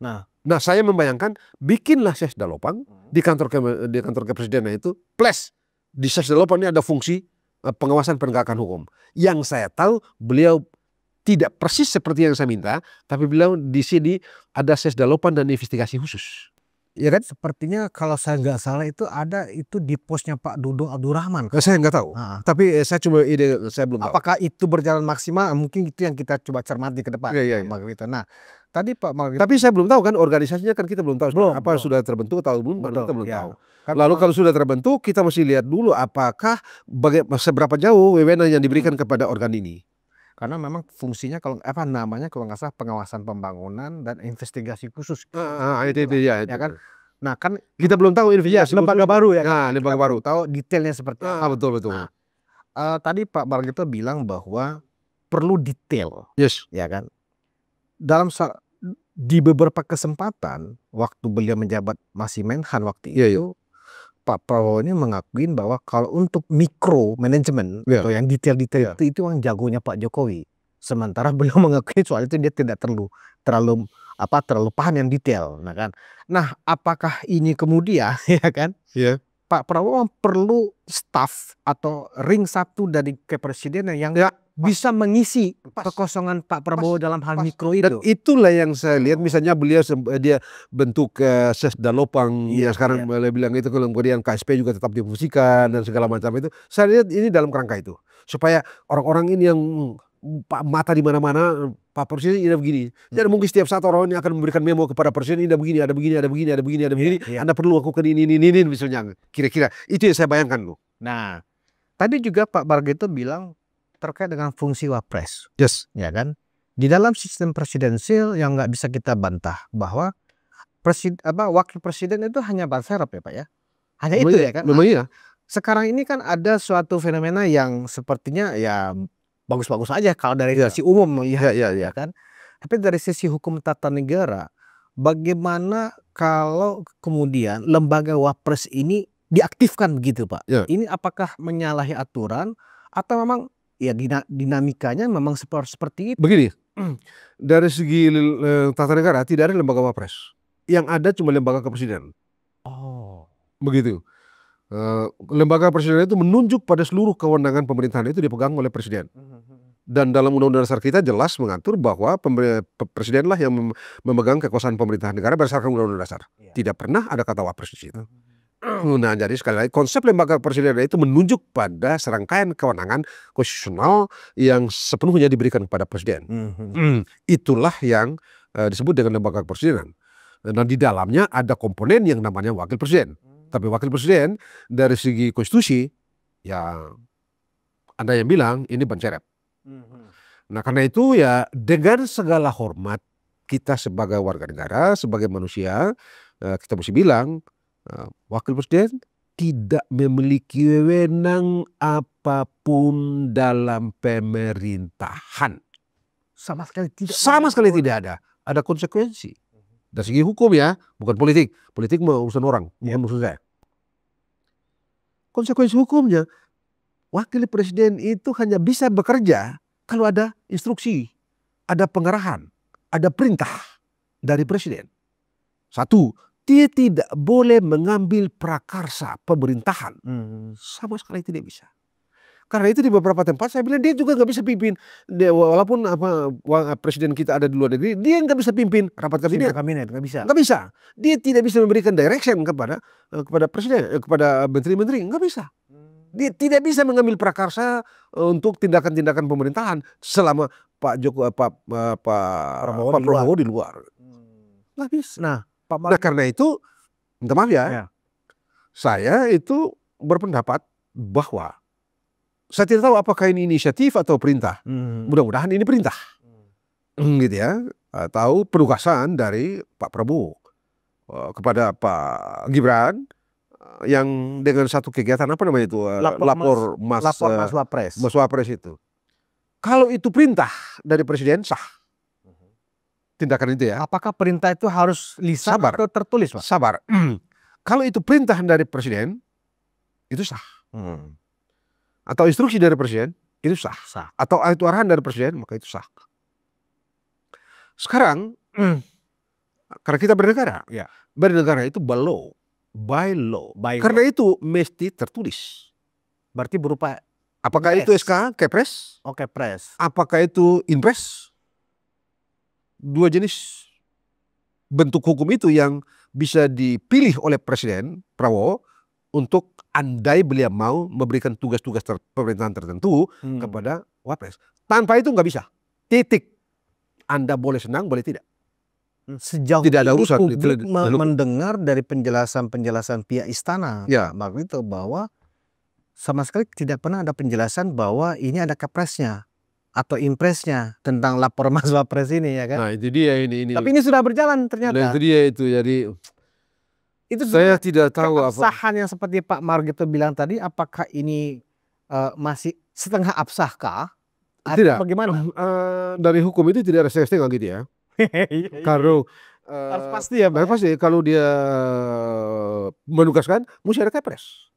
Nah, nah saya membayangkan bikinlah Sesda Lopang hmm. di kantor ke, di kantor kepresidenan itu plus di Sesda Lopang ini ada fungsi eh, pengawasan penegakan hukum. Yang saya tahu beliau tidak persis seperti yang saya minta, tapi beliau di sini ada Sesda Lopang dan investigasi khusus. Ya kan? Sepertinya kalau saya nggak salah itu ada itu di posnya Pak Dodo Abdurrahman. Kan? Saya nggak tahu. Nah. Tapi eh, saya cuma ide saya belum tahu. Apakah itu berjalan maksimal? Mungkin itu yang kita coba cermati ke depan. Iya, iya, ya. Margarita. Nah, tadi Pak Margarita. Tapi saya belum tahu kan organisasinya kan kita belum tahu. Belum, apa belum. sudah terbentuk atau belum? Betul, kita belum ya. tahu. Kan Lalu kalau sudah terbentuk, kita mesti lihat dulu apakah seberapa jauh wewenang yang diberikan hmm. kepada organ ini karena memang fungsinya kalau eh, apa namanya kalau nggak salah pengawasan pembangunan dan investigasi khusus. Ah, itu gitu dia. Ya Ya kan. Nah kan kita belum tahu iya, investigasi ya, lembaga baru ya. Kan? Nah, lembaga baru. Tahu detailnya seperti ah, betul betul. Nah, uh, tadi Pak Bargito bilang bahwa perlu detail. Yes. Ya kan. Dalam di beberapa kesempatan waktu beliau menjabat masih Menhan waktu iya, iya. itu, yeah, yeah. Pak Prabowo ini mengakui bahwa kalau untuk mikro manajemen yeah. atau yang detail-detail yeah. itu itu yang jagonya Pak Jokowi. Sementara beliau mengakui soal itu dia tidak terlalu terlalu apa terlalu paham yang detail, nah kan. Nah, apakah ini kemudian ya kan? Yeah. Pak Prabowo perlu staff atau ring satu dari kepresidenan yang ya bisa mengisi pas, kekosongan Pak Prabowo pas, dalam hal pas. mikro itu. Dan itulah yang saya lihat misalnya beliau dia bentuk uh, ses dalopang ya sekarang ya. beliau bilang itu kemudian KSP juga tetap difungsikan dan segala macam itu. Saya lihat ini dalam kerangka itu supaya orang-orang ini yang mm, mata di mana-mana Pak Presiden ini begini. Jadi hmm. mungkin setiap satu orang ini akan memberikan memo kepada Presiden ini ada begini, ada begini, ada begini, ada begini, ada iya, begini. Ya, ya. Anda perlu lakukan ini, ini, ini, ini misalnya. Kira-kira itu yang saya bayangkan loh. Nah, tadi juga Pak Bargeto bilang terkait dengan fungsi wapres. Yes. Ya kan? Di dalam sistem presidensil yang nggak bisa kita bantah bahwa presid, apa wakil presiden itu hanya banserap ya pak ya hanya memang itu iya, ya kan memang iya sekarang ini kan ada suatu fenomena yang sepertinya ya bagus-bagus aja kalau dari ya. sisi umum ya, ya, ya, ya kan tapi dari sisi hukum tata negara bagaimana kalau kemudian lembaga wapres ini diaktifkan begitu pak ya. ini apakah menyalahi aturan atau memang ya dinamikanya memang seperti itu. Begini, hmm. dari segi eh, tata negara tidak ada lembaga wapres. Yang ada cuma lembaga kepresiden. Oh. Begitu. Eh, lembaga presiden itu menunjuk pada seluruh kewenangan pemerintahan itu dipegang oleh presiden. Hmm, hmm, Dan dalam Undang-Undang Dasar kita jelas mengatur bahwa presidenlah yang memegang kekuasaan pemerintahan negara berdasarkan Undang-Undang Dasar. Ya. Tidak pernah ada kata wapres di situ. Nah, jadi sekali lagi konsep lembaga presiden itu menunjuk pada serangkaian kewenangan konstitusional yang sepenuhnya diberikan kepada presiden. Mm -hmm. itulah yang eh, disebut dengan lembaga presiden Nah, di dalamnya ada komponen yang namanya wakil presiden. Tapi wakil presiden dari segi konstitusi ya anda yang bilang ini bancerep. Mhm. Nah, karena itu ya dengan segala hormat kita sebagai warga negara, sebagai manusia, eh, kita mesti bilang Eh, wakil Presiden tidak memiliki wewenang apapun dalam pemerintahan. Sama sekali tidak. Sama sekali tidak ada. Ada konsekuensi. Dari segi hukum ya, bukan politik. Politik urusan orang, ya. bukan yeah. urusan saya. Konsekuensi hukumnya, wakil presiden itu hanya bisa bekerja kalau ada instruksi, ada pengarahan, ada perintah dari presiden. Satu, dia tidak boleh mengambil prakarsa pemerintahan. Hmm. Sama sekali tidak bisa. Karena itu di beberapa tempat saya bilang dia juga nggak bisa pimpin. Dia, walaupun apa eh, presiden kita ada di luar negeri, dia nggak bisa pimpin rapat kabinet. kabinet nggak bisa. Nggak bisa. Dia tidak bisa memberikan direction kepada eh, kepada presiden, eh, kepada menteri-menteri, nggak bisa. Hmm. Dia tidak bisa mengambil prakarsa untuk tindakan-tindakan pemerintahan selama Pak Joko Pak Pak Prabowo, di Prabowo di luar. Hmm. Nggak bisa. Nah, Pak Nah karena itu, minta maaf ya, ya, saya itu berpendapat bahwa saya tidak tahu apakah ini inisiatif atau perintah. Hmm. Mudah-mudahan ini perintah, hmm. hmm gitu ya, tahu penugasan dari Pak Prabowo eh, kepada Pak Gibran eh, yang dengan satu kegiatan apa namanya itu eh, lapor, lapor mas, mas lapor mas wapres mas wapres itu kalau itu perintah dari presiden sah tindakan itu ya. Apakah perintah itu harus lisan Sabar. atau tertulis, Pak? Sabar. Hmm. Kalau itu perintah dari presiden, itu sah. Mm. Atau instruksi dari presiden, itu sah. sah. Atau itu arahan dari presiden, maka itu sah. Sekarang, mm. karena kita bernegara, ya. bernegara itu by law. By law. By karena itu mesti tertulis. Berarti berupa Apakah itu SK, Kepres? Oh, Kepres. Apakah itu Inpres? dua jenis bentuk hukum itu yang bisa dipilih oleh Presiden Prabowo untuk andai beliau mau memberikan tugas-tugas ter pemerintahan tertentu hmm. kepada Wapres. Tanpa itu nggak bisa. Titik. Anda boleh senang, boleh tidak sejauh tidak ada urusan publik tidak, mendengar dari penjelasan-penjelasan pihak istana ya. Mark Rito bahwa sama sekali tidak pernah ada penjelasan bahwa ini ada kepresnya atau impresnya tentang lapor Mas Wapres ini ya kan? Nah itu dia ini ini. Tapi ini sudah berjalan ternyata. Nah, itu dia itu jadi itu saya tidak tahu apa keabsahan yang seperti Pak Margito bilang tadi apakah ini uh, masih setengah absahkah? Tidak. Atau bagaimana? Uh, dari hukum itu tidak ada setengah gitu ya. Iya, iya, iya. Kalau uh, harus pasti ya, Harus ya? pasti kalau dia e, menugaskan mesti ada kepres.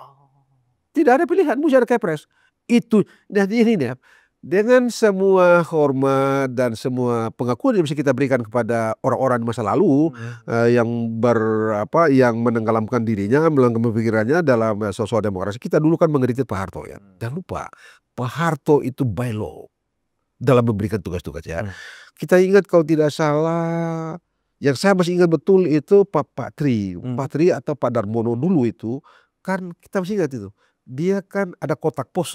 Oh. Tidak ada pilihan, mesti ada kepres. Itu dan ini ya dengan semua hormat dan semua pengakuan yang bisa kita berikan kepada orang-orang masa lalu hmm. uh, yang ber apa yang menenggelamkan dirinya, melanggar pemikirannya dalam eh, sosial demokrasi. Kita dulu kan mengkritik Pak Harto ya. Hmm. Jangan lupa Pak Harto itu by law dalam memberikan tugas-tugas ya. Hmm. Kita ingat kalau tidak salah yang saya masih ingat betul itu Pak Patri, Tri, hmm. Pak Tri atau Pak Darmono dulu itu kan kita masih ingat itu. Dia kan ada kotak pos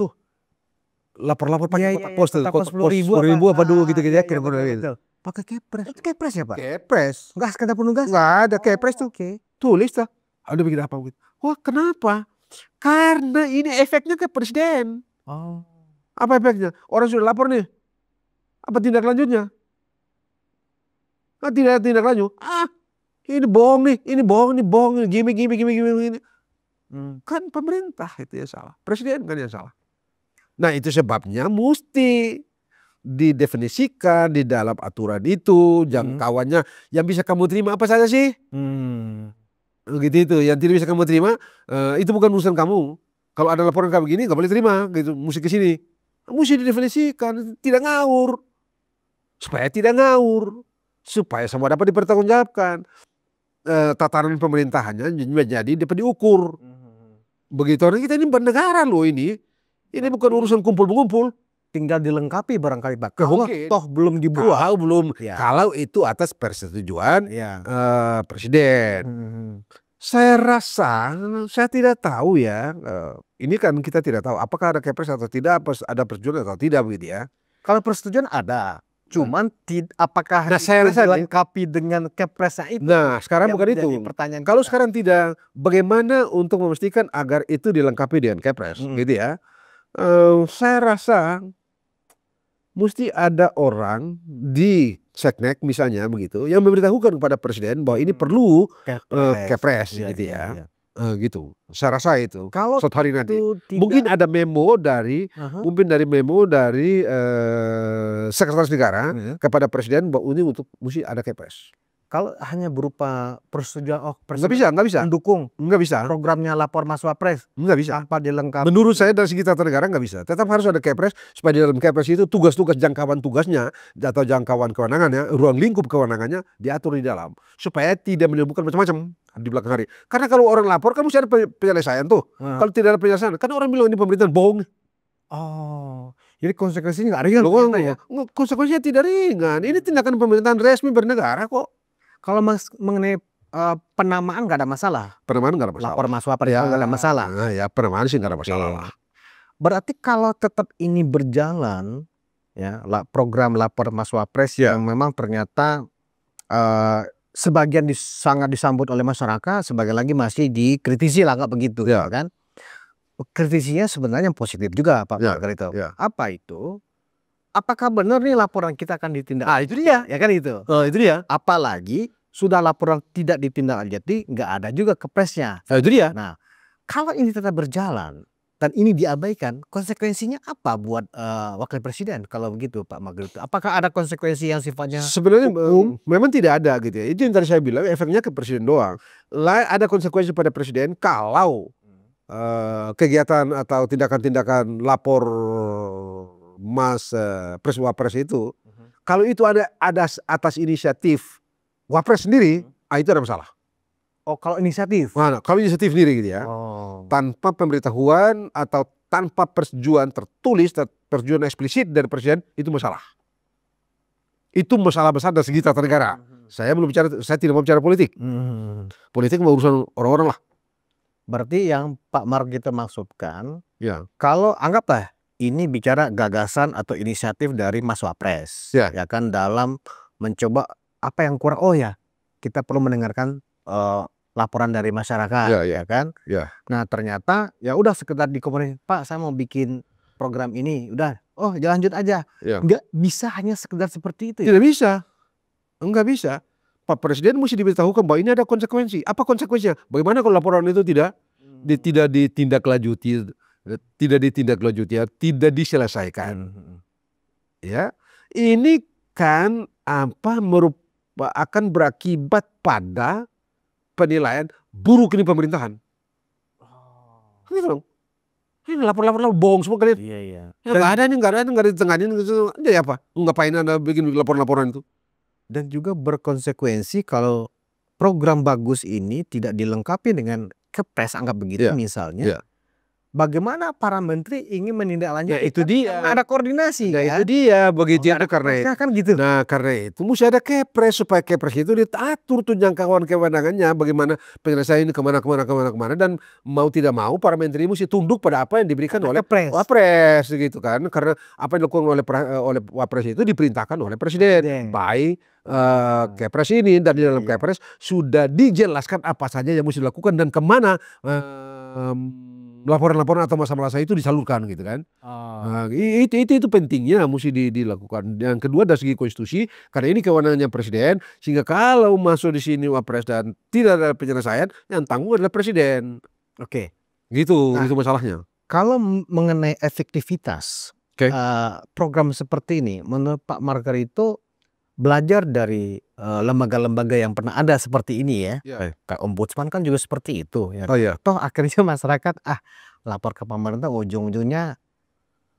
lapor-lapor pakai ya, ya, pos kotak pos sepuluh ribu, ribu apa, apa dulu gitu gitu ya, iya, kirim kirim gitu. Pakai kepres. Itu kepres ya pak? Kepres. nggak kata penugas? nggak. ada oh, kepres tuh. Oke. Okay. Tulis tuh. Ada bikin apa gitu. Wah kenapa? Karena ini efeknya ke presiden. Oh. Apa efeknya? Orang sudah lapor nih. Apa tindak lanjutnya? Nah, tidak tindak lanjut. Ah, ini bohong nih, ini bohong nih, bohong nih, gimmick, gimmick, gimmick, gimmick. Hmm. Kan pemerintah itu yang salah, presiden kan yang salah. Nah itu sebabnya mesti didefinisikan di dalam aturan itu jangkauannya hmm. yang bisa kamu terima apa saja sih hmm. gitu itu yang tidak bisa kamu terima uh, itu bukan urusan kamu kalau ada laporan kayak begini nggak boleh terima gitu musik ke sini mesti didefinisikan tidak ngawur supaya tidak ngawur supaya semua dapat dipertanggungjawabkan uh, eh, tatanan pemerintahannya menjadi dapat diukur hmm. begitu orang nah, kita ini bernegara loh ini ini bukan urusan kumpul-mengumpul, tinggal dilengkapi barangkali Pak. okay. toh belum dibuat. Kalau belum, ya. kalau itu atas persetujuan ya. uh, presiden. Hmm, hmm, hmm. Saya rasa, saya tidak tahu ya. Uh, ini kan kita tidak tahu apakah ada kepres atau tidak, apa ada persetujuan atau tidak begitu ya. Kalau persetujuan ada, cuman hmm. tid, apakah nah, saya rasa dilengkapi dengan kepresnya itu nah sekarang bukan itu pertanyaan kalau kita. sekarang tidak bagaimana untuk memastikan agar itu dilengkapi dengan kepres hmm. gitu ya uh, saya rasa mesti ada orang di seknek misalnya begitu yang memberitahukan kepada presiden bahwa ini hmm. perlu kepres, uh, kepres iya, gitu iya, ya, gitu ya. ya. Uh, gitu. Saya rasa itu. Kalau suatu hari nanti tidak... mungkin ada memo dari uh -huh. mungkin dari memo dari uh, sekretaris negara uh iya. -huh. kepada presiden bahwa ini untuk mesti ada kepres. Kalau hanya berupa persetujuan oh persetujuan nggak bisa, nggak bisa. Mendukung nggak bisa. Programnya lapor Mas Wapres nggak bisa. Tanpa dilengkapi. Menurut saya dari segi tata negara nggak bisa. Tetap harus ada Kepres supaya di dalam Kepres itu tugas-tugas jangkauan tugasnya atau jangkauan kewenangannya, ruang lingkup kewenangannya diatur di dalam supaya tidak menimbulkan macam-macam di belakang hari. Karena kalau orang lapor kan mesti ada penyelesaian tuh. Hmm. Kalau tidak ada penyelesaian, kan orang bilang ini pemerintahan bohong. Oh, jadi konsekuensinya nggak ringan? Loh, ya? Konsekuensinya tidak ringan. Ini tindakan pemerintahan resmi bernegara kok. Kalau mas mengenai uh, penamaan nggak ada masalah. Penamaan nggak ada masalah. Lapor wapres ya, nggak ada masalah. Ah, ya penamaan sih nggak ada masalah. Okay. Iya. Berarti kalau tetap ini berjalan, ya program lapor mas pres ya. yang memang ternyata uh, sebagian dis, sangat disambut oleh masyarakat, sebagian lagi masih dikritisi lah nggak begitu, ya. Gitu kan? Kritisinya sebenarnya positif juga Pak ya, Ya. Apa itu? apakah benar nih laporan kita akan ditindak? Ah itu dia, ya kan itu. Oh, itu dia. Apalagi sudah laporan tidak ditindak jadi nggak ada juga kepresnya. Ah itu dia. Nah, kalau ini tetap berjalan dan ini diabaikan, konsekuensinya apa buat uh, wakil presiden kalau begitu Pak Magritu? Apakah ada konsekuensi yang sifatnya sebenarnya um, memang tidak ada gitu ya. Itu yang tadi saya bilang efeknya ke presiden doang. Lain ada konsekuensi pada presiden kalau uh, kegiatan atau tindakan-tindakan lapor Mas uh, Pres Wapres itu, uh-huh. kalau itu ada ada atas inisiatif Wapres sendiri, uh-huh. ah itu ada masalah. Oh, kalau inisiatif. Nah, kalau inisiatif sendiri gitu ya. Oh. Tanpa pemberitahuan atau tanpa persetujuan tertulis, persetujuan eksplisit dari presiden itu masalah. Itu masalah besar dari segi tata negara. Uh mhm. -huh. Saya belum bicara, saya tidak mau bicara politik. Uh -huh. Politik mau urusan orang-orang lah. Berarti yang Pak Margito maksudkan, ya. kalau anggaplah ini bicara gagasan atau inisiatif dari Mas Wapres ya, ya kan dalam mencoba apa yang kurang oh ya kita perlu mendengarkan uh, laporan dari masyarakat ya, ya. ya kan ya. nah ternyata ya udah sekedar di komunikasi Pak saya mau bikin program ini udah oh ya lanjut aja ya. nggak bisa hanya sekedar seperti itu ya? tidak bisa enggak bisa Pak Presiden mesti diberitahukan bahwa ini ada konsekuensi apa konsekuensinya bagaimana kalau laporan itu tidak hmm. ditindaklanjuti tidak ditindaklanjuti, ya, tidak diselesaikan. Hmm, hmm, hmm. Ya, ini kan apa merupa, akan berakibat pada penilaian buruk ini pemerintahan. Oh. Ini gitu dong. Ini lapor-lapor bohong semua kalian. Iya, iya. Ya, ada ini, gak ada ini, nggak ada disengaja ini. Jadi apa? Ngapain Anda bikin laporan-laporan itu? Dan juga berkonsekuensi kalau program bagus ini tidak dilengkapi dengan kepres anggap begitu yeah. misalnya. Yeah bagaimana para menteri ingin menindaklanjuti. Ya itu kan dia. ada koordinasi. Ya, ya. itu dia. bagi oh, ada karena itu. Kan gitu. Nah karena itu mesti ada kepres supaya kepres itu diatur tuh jangkauan kewenangannya bagaimana penyelesaian ini kemana kemana kemana kemana dan mau tidak mau para menteri mesti tunduk pada apa yang diberikan ada oleh kepres. wapres gitu kan karena apa yang dilakukan oleh eh, oleh wapres itu diperintahkan oleh presiden. Baik uh, eh, ah. kepres ini dan di dalam iya. kepres sudah dijelaskan apa saja yang mesti dilakukan dan kemana. Uh, laporan-laporan atau masa-masa itu disalurkan gitu kan. Oh. Nah, itu, itu itu pentingnya mesti dilakukan. Yang kedua dari segi konstitusi karena ini kewenangannya presiden sehingga kalau masuk di sini wapres dan tidak ada penyelesaian yang tanggung adalah presiden. Oke. Okay. Gitu nah, itu masalahnya. Kalau mengenai efektivitas okay. uh, eh, program seperti ini menurut Pak Margarito belajar dari lembaga-lembaga yang pernah ada seperti ini ya. Yeah. Kayak ombudsman kan juga seperti itu ya. Oh kan? iya. Toh akhirnya masyarakat ah lapor ke pemerintah ujung-ujungnya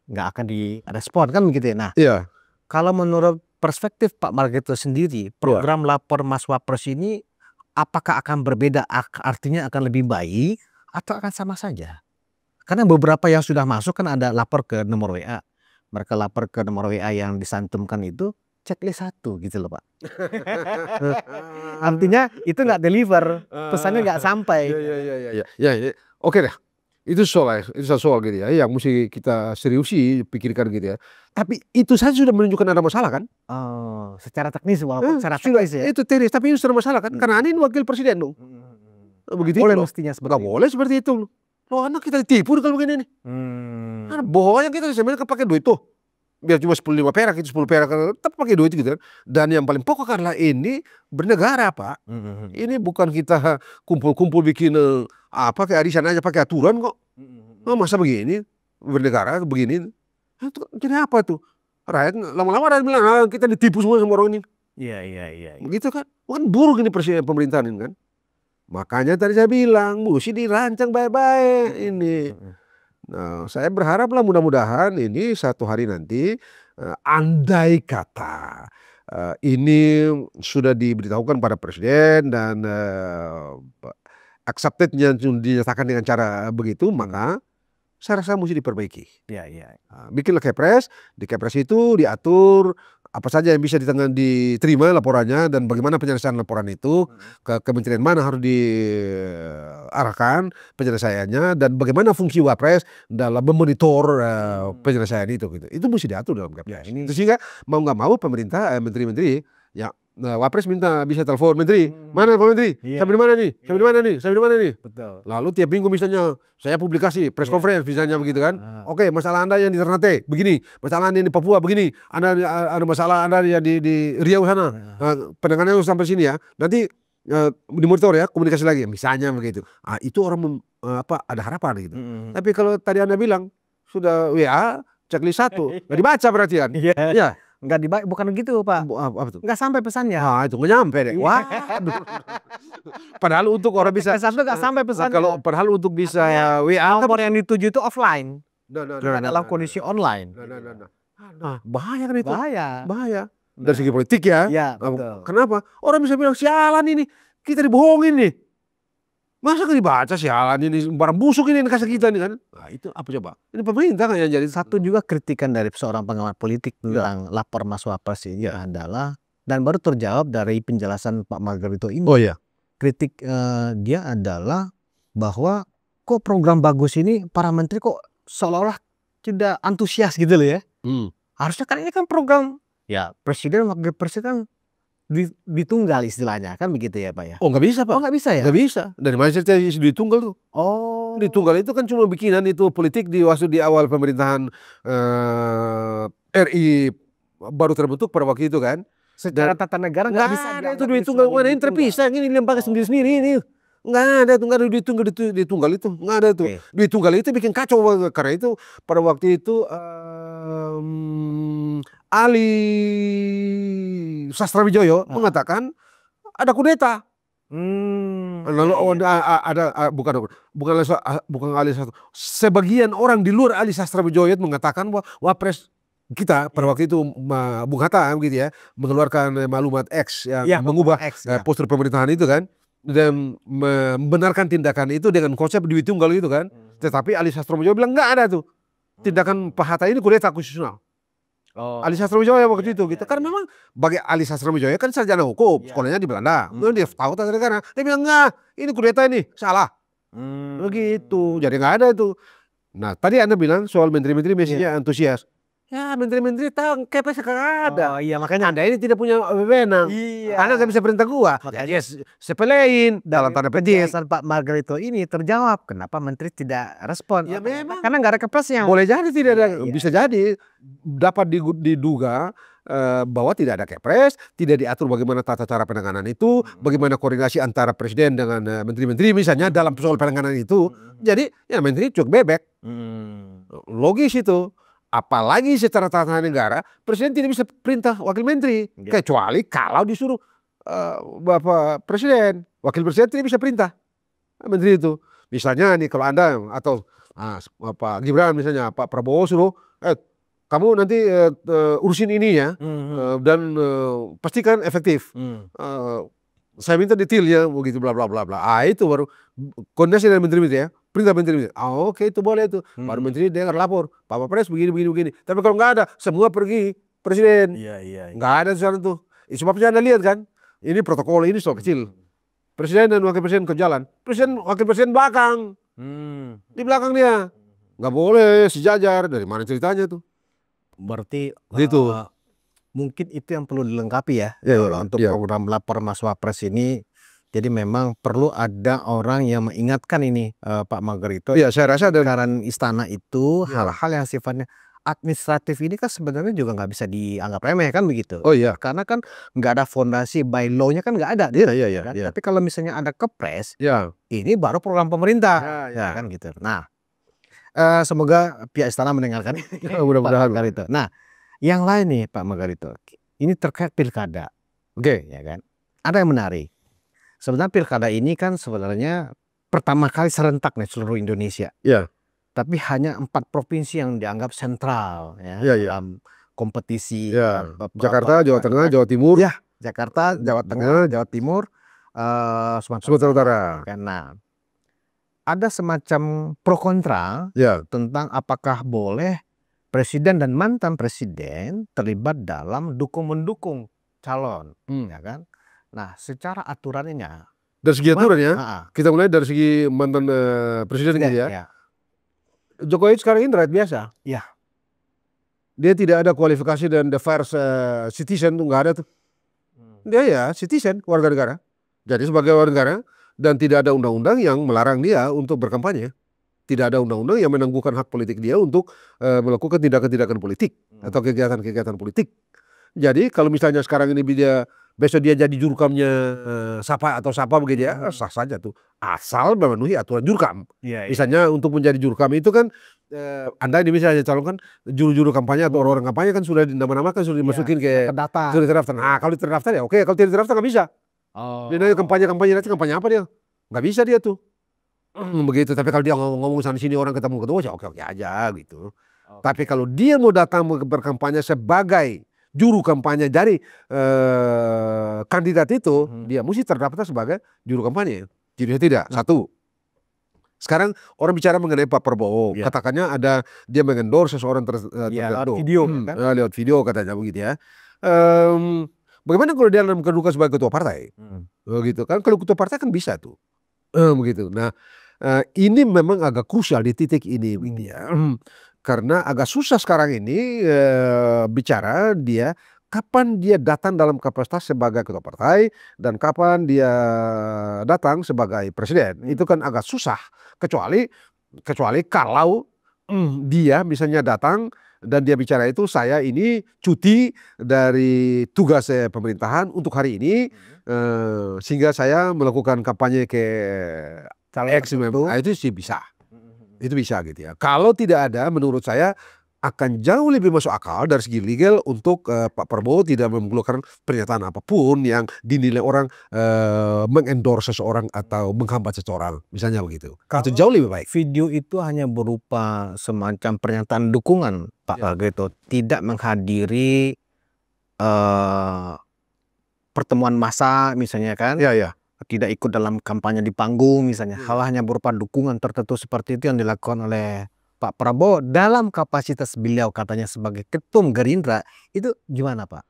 nggak akan direspon kan begitu ya. Nah, iya. kalau menurut perspektif Pak Margito sendiri, iya. program yeah. lapor Mas Wapres ini apakah akan berbeda artinya akan lebih baik atau akan sama saja? Karena beberapa yang sudah masuk kan ada lapor ke nomor WA. Mereka lapor ke nomor WA yang disantumkan itu checklist satu gitu loh pak. Artinya itu nggak deliver, pesannya nggak ah. sampai. Ya ya ya ya. ya, ya. Oke deh, itu soal itu soal gitu ya yang mesti kita seriusi pikirkan gitu ya. Tapi itu saja sudah menunjukkan ada masalah kan? Oh, secara teknis walaupun eh, secara teknis ya. Itu teknis, tapi itu sudah masalah kan? Hmm. Karena ini wakil presiden dong. Hmm. hmm, hmm. Oh, begitu boleh mestinya seperti itu. boleh seperti itu. Loh anak kita ditipu kalau begini nih. Hmm. Nah, bohongnya kita sebenarnya kepake duit tuh biar cuma 15 perak itu 10 perak tetap pakai duit gitu kan. dan yang paling pokok adalah ini bernegara pak mm -hmm. ini bukan kita kumpul-kumpul bikin eh, apa kayak arisan aja pakai aturan kok mm -hmm. hmm, hmm. Oh, masa begini bernegara begini itu jadi apa tuh rakyat lama-lama rakyat bilang ah, kita ditipu semua sama orang ini iya iya iya, iya. begitu kan bukan buruk ini persiapan pemerintahan ini kan makanya tadi saya bilang mesti dirancang baik-baik ini mm -hmm. Nah, saya berharaplah mudah-mudahan ini satu hari nanti uh, andai kata uh, ini sudah diberitahukan pada presiden dan uh, acceptednya dinyatakan dengan cara begitu maka hmm. saya rasa mesti diperbaiki. Ya, ya. Bikinlah kepres, di kepres itu diatur apa saja yang bisa diterima laporannya dan bagaimana penyelesaian laporan itu mm-hmm. ke kementerian mana harus diarahkan penyelesaiannya dan bagaimana fungsi wapres dalam memonitor uh, penyelesaian itu gitu itu mesti diatur dalam kepres ya, ini... sehingga mau nggak mau pemerintah eh, menteri-menteri eh, menteri ya Nah, Wapres minta bisa telepon menteri, hmm. mana Pak Menteri? Yeah. Sampai di mana nih? Sampai yeah. di mana nih? Sampai di mana nih? Betul. Lalu tiap minggu misalnya saya publikasi press yeah. conference misalnya begitu kan. Uh. Oke, okay, masalah Anda yang di Ternate begini, masalah Anda yang di Papua begini, Anda ada masalah Anda yang di, di Riau sana. Uh. pendengarnya harus sampai sini ya. Nanti uh, eh, monitor ya, komunikasi lagi misalnya begitu. itu orang mem, uh, apa ada harapan gitu. Mm. Tapi kalau tadi Anda bilang sudah WA checklist satu, nggak dibaca berarti kan? Iya. Yeah. Ya Enggak dibayar, bukan gitu Pak. Apa, apa tuh? Enggak sampai pesannya. ah itu enggak nyampe deh. Iya. Wah. padahal untuk orang bisa. Kesan tuh enggak sampai pesannya. Kalau padahal untuk bisa ya WA. Kan Nomor yang dituju itu offline. No, no, no, dalam kondisi online. No, no, no, Nah, bahaya kan itu. Bahaya. Bahaya. Nah. Dari segi politik ya. Iya nah, betul. Kenapa? Orang bisa bilang sialan ini. Kita dibohongin nih. Masa kan dibaca sialan ah, ini barang busuk ini kasih kita nih kan. Nah, itu apa coba? Ini pemerintah kan yang jadi satu juga kritikan dari seorang pengamat politik iya. tentang lapor Mas Wapres ini ya. adalah dan baru terjawab dari penjelasan Pak Margarito ini. Oh iya. Kritik uh, dia adalah bahwa kok program bagus ini para menteri kok seolah-olah tidak antusias gitu loh ya. Hmm. Harusnya kan ini kan program ya presiden wakil presiden kan ditunggal istilahnya kan begitu ya pak ya? Oh nggak bisa pak? Oh nggak bisa ya? Nggak bisa. Dari mana cerita tunggal tuh? Oh. tunggal itu kan cuma bikinan itu politik di waktu di awal pemerintahan uh, eh, RI baru terbentuk pada waktu itu kan? Secara Dan, tata negara nggak bisa. Ada itu duit tunggal mana ini terpisah ini lembaga oh. sendiri sendiri ini. Nggak ada tuh, nggak ada duit tunggal itu duit tunggal itu nggak ada tuh. Okay. Duit tunggal itu bikin kacau karena itu pada waktu itu um, Ali Sastrawijoyo hmm. Ah. mengatakan ada kudeta. Hmm. Lalu iya. ada, ada bukan bukan bukan Ali Sastra. Sebagian orang di luar Ali Sastrawijoyo mengatakan bahwa wapres kita pada iya. waktu itu Bung Hatta gitu ya mengeluarkan eh, maklumat X yang ya, iya, mengubah X, ya. postur pemerintahan itu kan dan membenarkan tindakan itu dengan konsep duit tunggal itu kan. Hmm. Tetapi Ali Sastromojo bilang nggak ada tuh. Hmm. Tindakan Pak Hatta ini kudeta konstitusional. Oh. Alisa Sastra waktu ya, itu gitu. Iya, Karena iya. memang bagi Alisa Sastra kan sarjana hukum, iya. sekolahnya di Belanda. Hmm. dia tahu tata negara. Dia bilang enggak, ini kudeta ini salah. Hmm. Begitu. Jadi enggak ada itu. Nah, tadi Anda bilang soal menteri-menteri biasanya yeah. antusias. Ya menteri-menteri tangkep sekarang ada. Oh iya makanya anda ini tidak punya wewenang. Iya. Anda bisa perintah gua. Makanya ya, yes, sepelein dalam tanda petik. Pesan Pak Margarito ini terjawab kenapa menteri tidak respon. Ya memang. Karena gak ada yang Boleh jadi tidak ada. Iya. Bisa jadi dapat diduga eh, bahwa tidak ada kepres, tidak diatur bagaimana tata cara penanganan itu, hmm. bagaimana koordinasi antara presiden dengan eh, menteri-menteri misalnya hmm. dalam soal penanganan itu. Hmm. Jadi ya menteri cuk bebek. Logis itu. Apalagi secara tata negara presiden tidak bisa perintah wakil menteri yeah. kecuali kalau disuruh uh, bapak presiden, wakil presiden tidak bisa perintah menteri itu. Misalnya nih kalau anda atau ah, Pak Gibran misalnya Pak Prabowo suruh eh kamu nanti uh, uh, urusin ini ya mm -hmm. uh, dan uh, pastikan efektif. Mm. Uh, saya minta detailnya begitu bla bla bla bla. Ah itu baru koordinasi dari menteri-menteri ya perintah menteri. Ah, oke okay, itu boleh itu. Hmm. Baru menteri dengar lapor, Pak pres begini begini begini. Tapi kalau nggak ada, semua pergi presiden. Iya iya. iya. Nggak ada sesuatu itu. Eh, ya, sebabnya anda lihat kan, ini protokol ini soal kecil. Hmm. Presiden dan wakil presiden ke jalan, presiden wakil presiden belakang, hmm. di belakang dia. Nggak boleh sejajar. Dari mana ceritanya tuh? Berarti itu. Uh, mungkin itu yang perlu dilengkapi ya, ya untuk ya. program lapor Mas Wapres ini jadi memang perlu ada orang yang mengingatkan ini uh, Pak Margarito. Ya saya rasa dari istana itu iya. hal-hal ya. yang sifatnya administratif ini kan sebenarnya juga nggak bisa dianggap remeh kan begitu. Oh iya. Karena kan nggak ada fondasi by law-nya kan nggak ada. Iya iya iya. Kan? Ya. Tapi kalau misalnya ada kepres, ya. ini baru program pemerintah. Iya ya. kan gitu. Nah, uh, semoga pihak istana mendengarkan ini. Ya, mudah-mudahan. Pak Margarito. Nah, yang lain nih Pak Margarito, ini terkait pilkada. Oke, okay. ya kan. Ada yang menarik Sebenarnya pilkada ini kan sebenarnya pertama kali serentak nih seluruh Indonesia. Iya. Tapi hanya empat provinsi yang dianggap sentral ya, ya, ya. dalam kompetisi. Ya. Jakarta, Jawa iya. Tengah, Jawa Timur. Ya, Jakarta, Jawa Tengah, Jawa Timur, uh, Sumatera, Sumatera Utara. Karena ada semacam pro kontra ya. tentang apakah boleh presiden dan mantan presiden terlibat dalam dukung mendukung calon, hmm. ya kan? Nah, secara aturannya dari segi aturan ya. Kita mulai dari segi mantan uh, presiden iya, gitu ya. ya. Jokowi sekarang ini rakyat biasa. Iya. Dia tidak ada kualifikasi dan the first uh, citizen tuh nggak ada tuh. Hmm. Dia ya citizen warga negara. Jadi sebagai warga negara dan tidak ada undang-undang yang melarang dia untuk berkampanye. Tidak ada undang-undang yang menangguhkan hak politik dia untuk uh, melakukan tindakan-tindakan politik hmm. atau kegiatan-kegiatan politik. Jadi kalau misalnya sekarang ini dia besok dia jadi jurkamnya eh, Sapa atau siapa begitu ya hmm. eh, sah saja tuh asal memenuhi aturan jurkam. Ya, ya. Misalnya untuk menjadi jurkam itu kan eh, Anda ini misalnya kan juru-juru kampanye atau hmm. orang-orang kampanye kan sudah nama-nama kan sudah iya, dimasukin ya, ke Sudah terdaftar. Nah, kalau terdaftar ya oke, kalau tidak terdaftar nggak bisa. Oh. Dia kampanye-kampanye nanti kampanye apa dia? Nggak bisa dia tuh. Hmm, begitu, tapi kalau dia ngomong-ngomong sana sini orang ketemu ketemu ketua, ya oke-oke aja gitu. Okay. Tapi kalau dia mau datang berkampanye sebagai juru kampanye dari uh, kandidat itu hmm. dia mesti terdapat sebagai juru kampanye. Jadi tidak hmm. satu. Sekarang orang bicara mengenai Pak Prabowo, yeah. katakannya ada dia mengendorse seseorang ter, yeah, iya, Lewat video, hmm, kan? Eh, lewat video katanya begitu ya. Um, bagaimana kalau dia dalam kedudukan sebagai ketua partai? Hmm. Begitu oh, kan? Kalau ketua partai kan bisa tuh, uh, begitu. Nah, uh, ini memang agak krusial di titik ini, ya. hmm. ya karena agak susah sekarang ini e, bicara dia kapan dia datang dalam kapasitas sebagai ketua partai dan kapan dia datang sebagai presiden itu kan agak susah kecuali kecuali kalau hmm. dia misalnya datang dan dia bicara itu saya ini cuti dari tugas eh, pemerintahan untuk hari ini hmm. eh, sehingga saya melakukan kampanye ke calon X ah, itu sih bisa itu bisa gitu ya. Kalau tidak ada menurut saya akan jauh lebih masuk akal dari segi legal untuk uh, Pak Prabowo tidak mengeluarkan pernyataan apapun yang dinilai orang uh, mengendorse seseorang atau menghambat seseorang, misalnya begitu. Kalau itu jauh lebih baik. Video itu hanya berupa semacam pernyataan dukungan, Pak, ya. gitu, tidak menghadiri uh, pertemuan massa misalnya kan? Ya, ya tidak ikut dalam kampanye di panggung misalnya. Hmm. Iya. Hal hanya berupa dukungan tertentu seperti itu yang dilakukan oleh Pak Prabowo dalam kapasitas beliau katanya sebagai ketum Gerindra itu gimana Pak?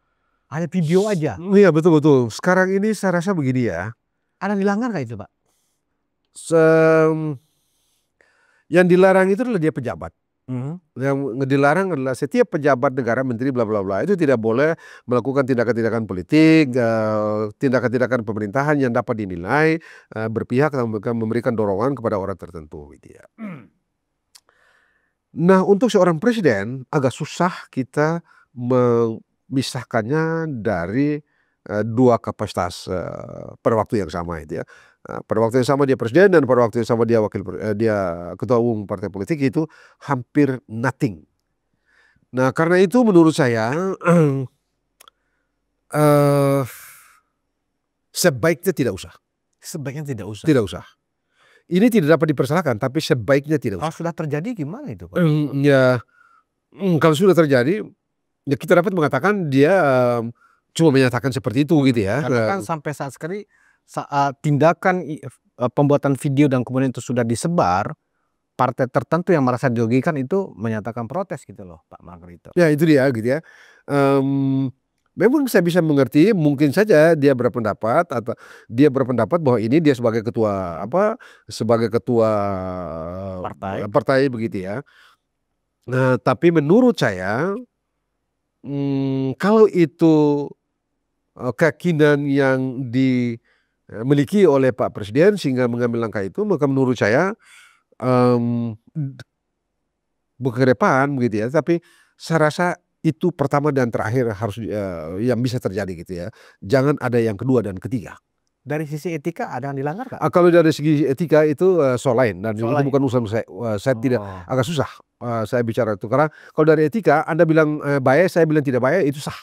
Hanya video aja. Iya betul betul. Sekarang ini saya rasa begini ya. Ada dilanggar nggak itu Pak? Se yang dilarang itu adalah dia pejabat. Hmm. Yang dilarang adalah setiap pejabat negara, menteri, bla bla bla itu tidak boleh melakukan tindakan-tindakan politik, eh, tindakan-tindakan uh, pemerintahan yang dapat dinilai uh, berpihak atau memberikan dorongan kepada orang tertentu, gitu ya. mm. Nah, untuk seorang presiden agak susah kita memisahkannya dari uh, dua kapasitas uh, pada waktu yang sama, itu ya Eh, pada waktu yang sama dia presiden dan pada waktu yang sama dia wakil eh, dia ketua umum partai politik itu hampir nothing. Nah karena itu menurut saya uh, sebaiknya tidak usah. Sebaiknya tidak usah. Tidak usah. Ini tidak dapat dipersalahkan tapi sebaiknya tidak usah. Kalau sudah terjadi gimana itu Pak? Um, ya um, kalau sudah terjadi ya kita dapat mengatakan dia um, cuma menyatakan seperti itu gitu ya. Karena kan sampai saat sekali saat eh, tindakan eh, eh, pembuatan video dan kemudian itu sudah disebar, partai tertentu yang merasa dirugikan itu menyatakan protes gitu loh Pak Margarito. Ya itu dia gitu ya. Um, memang saya bisa mengerti mungkin saja dia berpendapat atau dia berpendapat bahwa ini dia sebagai ketua apa sebagai ketua partai, partai begitu ya. Nah, tapi menurut saya um, kalau itu keyakinan yang di miliki oleh Pak Presiden sehingga mengambil langkah itu maka menurut saya um, bukan depan begitu ya tapi saya rasa itu pertama dan terakhir harus uh, yang bisa terjadi gitu ya jangan ada yang kedua dan ketiga dari sisi etika ada yang dilanggar kan? Uh, Kalau dari segi etika itu uh, soal lain dan soal itu lain. bukan urusan saya. Uh, saya oh. tidak agak susah uh, saya bicara itu karena kalau dari etika Anda bilang uh, baik, saya bilang tidak bayar itu sah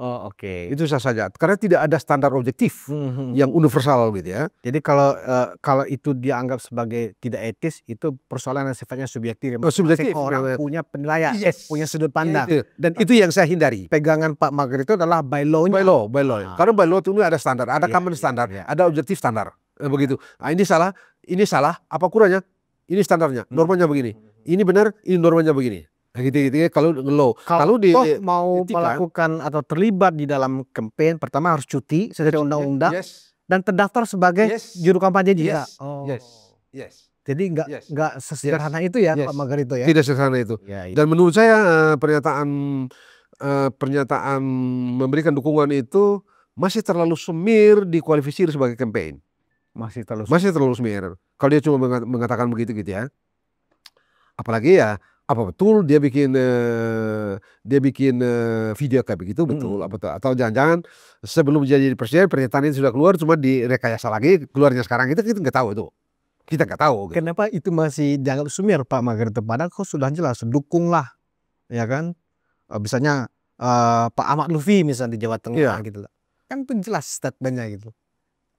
Oh oke. Okay. Itu sah saja. Karena tidak ada standar objektif mm-hmm. yang universal gitu ya. Jadi kalau uh, kalau itu dianggap sebagai tidak etis itu persoalan yang sifatnya subjektif. Oh, subjektif. Orang punya penilaian, yes. punya sudut pandang. Iya, itu. Dan itu yang saya hindari. Pegangan Pak Magri itu adalah by law-nya. By law, by law. Ah. Karena by law itu ada standar, ada yeah, common iya, standar, yeah. ada objektif standar. Yeah. Begitu. Nah, ini salah, ini salah, apa kurangnya? Ini standarnya, hmm. normanya begini. Ini benar, ini normanya begini gitu-gitu ya kalau low. Kalau di toh mau melakukan atau terlibat di dalam kampanye pertama harus cuti sesuai undang-undang yes. dan terdaftar sebagai yes. juru kampanye juga. Yes. Oh. Yes. Yes. Jadi nggak yes. sesederhana yes. itu ya yes. Pak Margarito ya. Tidak sesederhana itu. Ya, ya. Dan menurut saya eh, pernyataan eh, pernyataan memberikan dukungan itu masih terlalu semir di kualifikasi sebagai kampanye Masih terlalu masih terlalu semir. Kalau dia cuma mengatakan begitu gitu ya. Apalagi ya apa betul dia bikin uh, dia bikin uh, video kayak begitu betul hmm. apa atau jangan-jangan sebelum jadi presiden pernyataan ini sudah keluar cuma direkayasa lagi keluarnya sekarang itu kita nggak tahu itu kita nggak tahu gitu. kenapa itu masih dianggap sumir Pak Margarito padahal kok sudah jelas dukunglah ya kan eh, misalnya uh, Pak Ahmad Lufi misalnya di Jawa Tengah yeah. gitu kan itu jelas statementnya gitu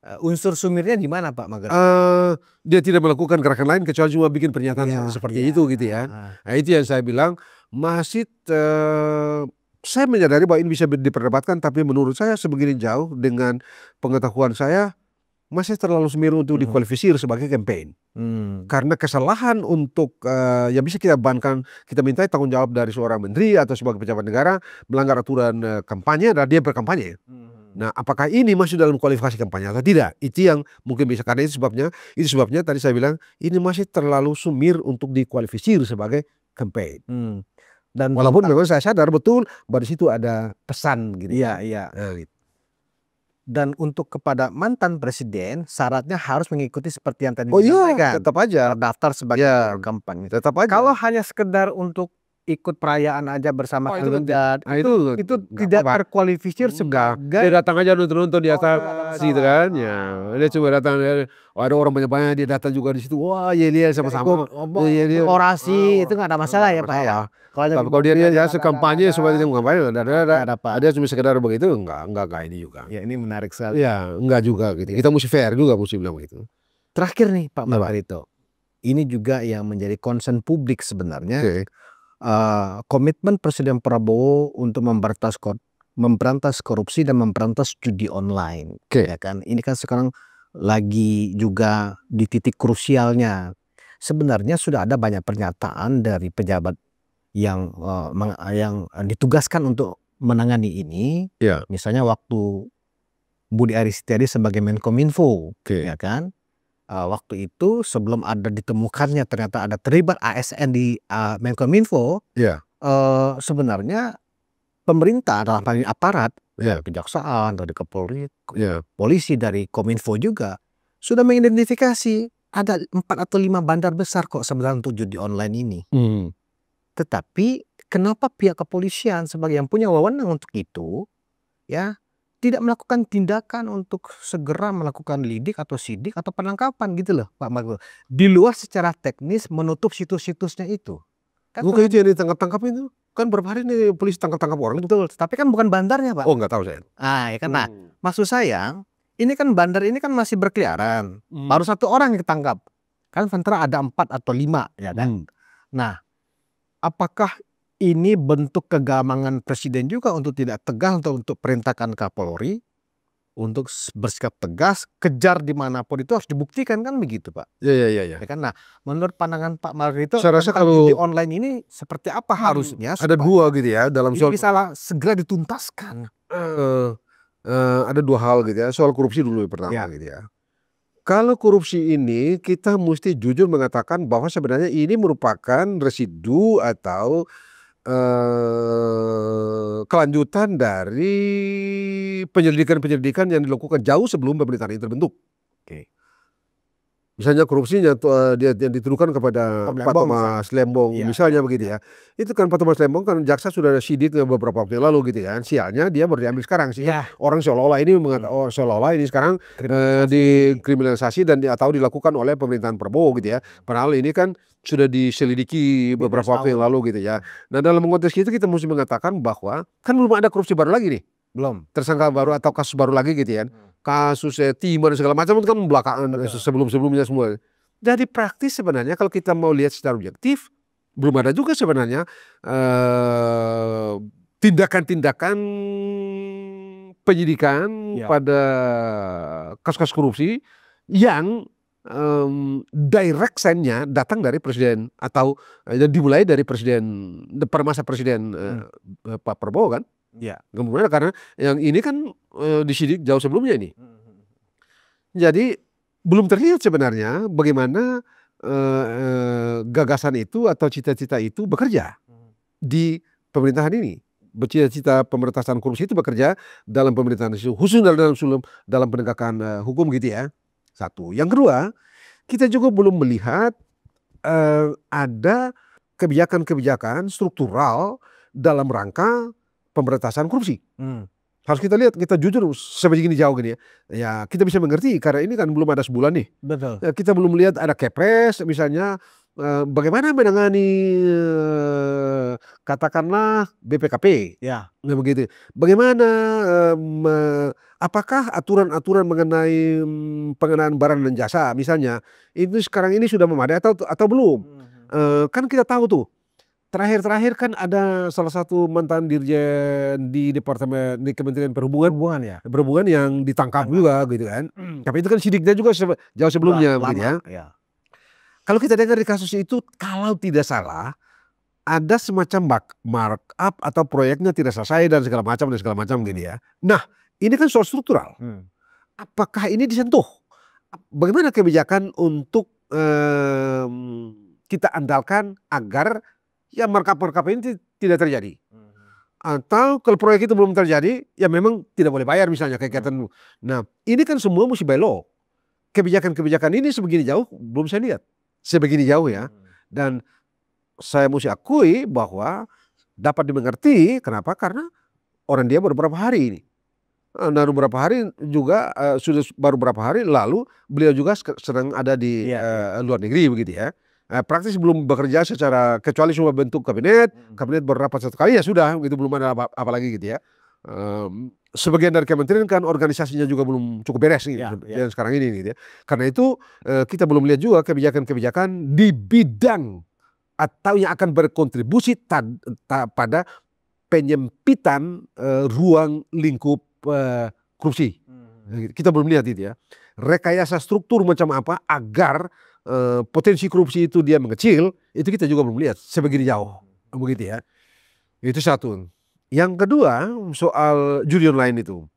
Eh, unsur sumirnya di mana Pak Mager? Uh, dia tidak melakukan gerakan lain kecuali cuma bikin pernyataan ya, seperti ya. itu gitu ya. Ah. Nah itu yang saya bilang masih uh, saya menyadari bahwa ini bisa diperdebatkan tapi menurut saya sebegini jauh dengan pengetahuan saya masih terlalu semiru untuk hmm. dikualifikasi sebagai campaign. Hmm. Karena kesalahan untuk uh, ya bisa kita bankan kita minta tanggung jawab dari seorang menteri atau sebagai pejabat negara melanggar aturan uh, kampanye dan dia berkampanye. Hmm Nah, apakah ini masih dalam kualifikasi kampanye atau tidak? Itu yang mungkin bisa karena itu sebabnya, itu sebabnya tadi saya bilang ini masih terlalu sumir untuk dikualifikasi sebagai campaign. Hmm. Dan walaupun memang saya sadar betul bahwa di situ ada pesan gitu. Iya, iya. Nah, gitu. Dan untuk kepada mantan presiden syaratnya harus mengikuti seperti yang tadi oh, iya, disampaikan. Oh iya, tetap aja daftar sebagai ya, kampanye. Tetap aja. Kalau hanya sekedar untuk ikut perayaan aja bersama oh, itu tidak nah, itu itu, itu tidak terkualifikasi hmm. dia datang aja nonton-nonton di oh, atas oh, gitu kan ya dia cuma datang oh, ada orang banyak-banyak dia datang juga di situ wah ya dia sama-sama oh, ya, orasi oh, itu nggak ada masalah ya pak ya kalau kalau dia ya sekampanye supaya dia kampanye ada ada apa ada cuma sekedar begitu enggak enggak enggak ini juga ya ini menarik sekali ya enggak juga gitu kita mesti fair juga mesti bilang begitu terakhir nih pak Margarito ini juga yang menjadi concern publik sebenarnya uh, komitmen Presiden Prabowo untuk memberantas memberantas korupsi dan memberantas judi online. Okay. Ya kan? Ini kan sekarang lagi juga di titik krusialnya. Sebenarnya sudah ada banyak pernyataan dari pejabat yang uh, yang ditugaskan untuk menangani ini. Yeah. Misalnya waktu Budi Aristiadi sebagai Menkominfo, okay. ya kan? uh, waktu itu sebelum ada ditemukannya ternyata ada terlibat ASN di uh, Menkominfo. Yeah. Iya. Uh, sebenarnya pemerintah dalam hal ini aparat yeah. dari kejaksaan dari kepolri yeah. polisi dari kominfo juga sudah mengidentifikasi ada empat atau lima bandar besar kok sebenarnya untuk judi online ini mm. tetapi kenapa pihak kepolisian sebagai yang punya wewenang untuk itu ya tidak melakukan tindakan untuk segera melakukan lidik atau sidik atau penangkapan gitu loh Pak Margo. Di luar secara teknis menutup situs-situsnya itu. Kan Bukan itu yang ditangkap-tangkap itu? Kan berapa hari ini polisi tangkap-tangkap orang itu? Betul, tapi kan bukan bandarnya Pak. Oh nggak tahu saya. Ah ya kan, nah, hmm. nah maksud saya ini kan bandar ini kan masih berkeliaran. Hmm. Baru satu orang yang ditangkap. Kan sementara ada empat atau lima ya kan. Hmm. Nah apakah ini bentuk kegamangan presiden juga untuk tidak tegas untuk, untuk perintahkan Kapolri untuk bersikap tegas, kejar dimanapun itu harus dibuktikan kan begitu Pak? Iya iya iya. iya. Ya, kan? Nah menurut pandangan Pak Margarito, saya rasa kalau di online ini seperti apa hmm, harusnya? Ada dua gitu ya dalam soal bisa segera dituntaskan. Uh, uh, ada dua hal gitu ya soal korupsi dulu pertama ya. gitu ya. Kalau korupsi ini kita mesti jujur mengatakan bahwa sebenarnya ini merupakan residu atau eh, kelanjutan dari penyelidikan-penyelidikan yang dilakukan jauh sebelum pemerintahan ini terbentuk. Oke. Misalnya korupsinya uh, dia yang dituduhkan kepada Pak Thomas Lembong iya. misalnya begitu iya. ya. Itu kan Pak Thomas Lembong kan jaksa sudah sidik beberapa waktu lalu gitu kan. Sialnya dia baru diambil sekarang sih. Iya. Orang seolah-olah ini mengatakan hmm. oh, seolah-olah ini sekarang eh, kriminalisasi. Uh, dikriminalisasi dan atau dilakukan oleh pemerintahan Prabowo gitu ya. Padahal ini kan sudah diselidiki iya, beberapa waktu yang lalu gitu ya. Nah dalam konteks itu kita mesti mengatakan bahwa kan belum ada korupsi baru lagi nih. Belum. Tersangka baru atau kasus baru lagi gitu ya. Hmm. Kasus timur dan segala macam itu kan belakangan sebelum-sebelumnya semua. Jadi praktis sebenarnya kalau kita mau lihat secara objektif belum ada juga sebenarnya eh, tindakan-tindakan penyidikan ya. pada kasus-kasus korupsi yang um, direct datang dari presiden atau uh, dimulai dari presiden permasa presiden uh, hmm. Eh, eh, Pak Prabowo kan? Ya. Kemudian karena yang ini kan uh, disidik jauh sebelumnya ini. Hmm. Jadi belum terlihat sebenarnya bagaimana uh, uh, gagasan itu atau cita-cita itu bekerja hmm. di pemerintahan ini bercita-cita pemerintahan korupsi itu bekerja dalam pemerintahan khusus dalam dalam dalam penegakan uh, hukum gitu ya. Satu. Yang kedua, kita juga belum melihat uh, ada kebijakan-kebijakan struktural dalam rangka pemberantasan korupsi. Hmm. Harus kita lihat, kita jujur sampai gini jauh gini ya. Ya kita bisa mengerti karena ini kan belum ada sebulan nih. Betul. Ya, kita belum melihat ada kepres misalnya eh, bagaimana menangani eh, katakanlah BPKP. Ya. begitu. Bagaimana eh, apakah aturan-aturan mengenai mm, pengenaan barang dan jasa misalnya itu sekarang ini sudah memadai atau atau belum? Hmm. uh, kan kita tahu tuh terakhir-terakhir kan ada salah satu mantan dirjen di departemen di Kementerian Perhubungan Perhubungan ya Perhubungan yang ditangkap Anak. juga gitu kan hmm. tapi itu kan sidiknya juga se jauh sebelumnya Lama, gitu ya. ya kalau kita dengar di kasus itu kalau tidak salah ada semacam mark up atau proyeknya tidak selesai dan segala macam dan segala macam gitu ya nah ini kan soal struktural. Hmm. Apakah ini disentuh? Bagaimana kebijakan untuk um, kita andalkan agar ya markup-markup ini tidak terjadi? Hmm. Atau kalau proyek itu belum terjadi, ya memang tidak boleh bayar misalnya kegiatan. Hmm. Nah ini kan semua mesti by law. Kebijakan-kebijakan ini sebegini jauh belum saya lihat. Sebegini jauh ya. Hmm. Dan saya mesti akui bahwa dapat dimengerti kenapa karena orang dia baru beberapa hari ini Eh, baru berapa hari juga uh, sudah baru berapa hari lalu beliau juga sedang ada di ya. uh, luar negeri begitu ya. Uh, praktis belum bekerja secara kecuali cuma bentuk kabinet, hmm. kabinet berapa satu kali ya sudah begitu belum ada apa, apa lagi gitu ya. Um, sebagian dari kementerian kan organisasinya juga belum cukup beres gitu, ya, ya. yang sekarang ini gitu ya. Karena itu uh, kita belum lihat juga kebijakan-kebijakan di bidang atau yang akan berkontribusi tad, tad, pada penyempitan uh, ruang lingkup Eh, korupsi. Hmm. Nah, kita belum lihat itu ya. Rekayasa struktur macam apa agar eh, potensi korupsi itu dia mengecil, itu kita juga belum lihat sebegini jauh. Hmm. Begitu ya. Itu satu. Yang kedua soal judi online itu.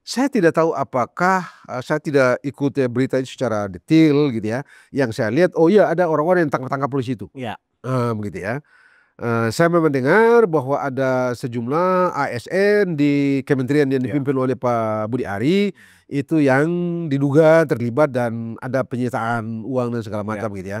Saya tidak tahu apakah eh, saya tidak ikut ya berita ini secara detail gitu ya. Yang saya lihat oh iya ada orang-orang yang tangkap-tangkap polisi itu. Iya. Um, gitu ya. ya. Eh, saya mendengar bahwa ada sejumlah ASN di kementerian yang ya. dipimpin ya. oleh Pak Budi Ari itu yang diduga terlibat dan ada penyitaan uang dan segala ya. macam ya. gitu ya.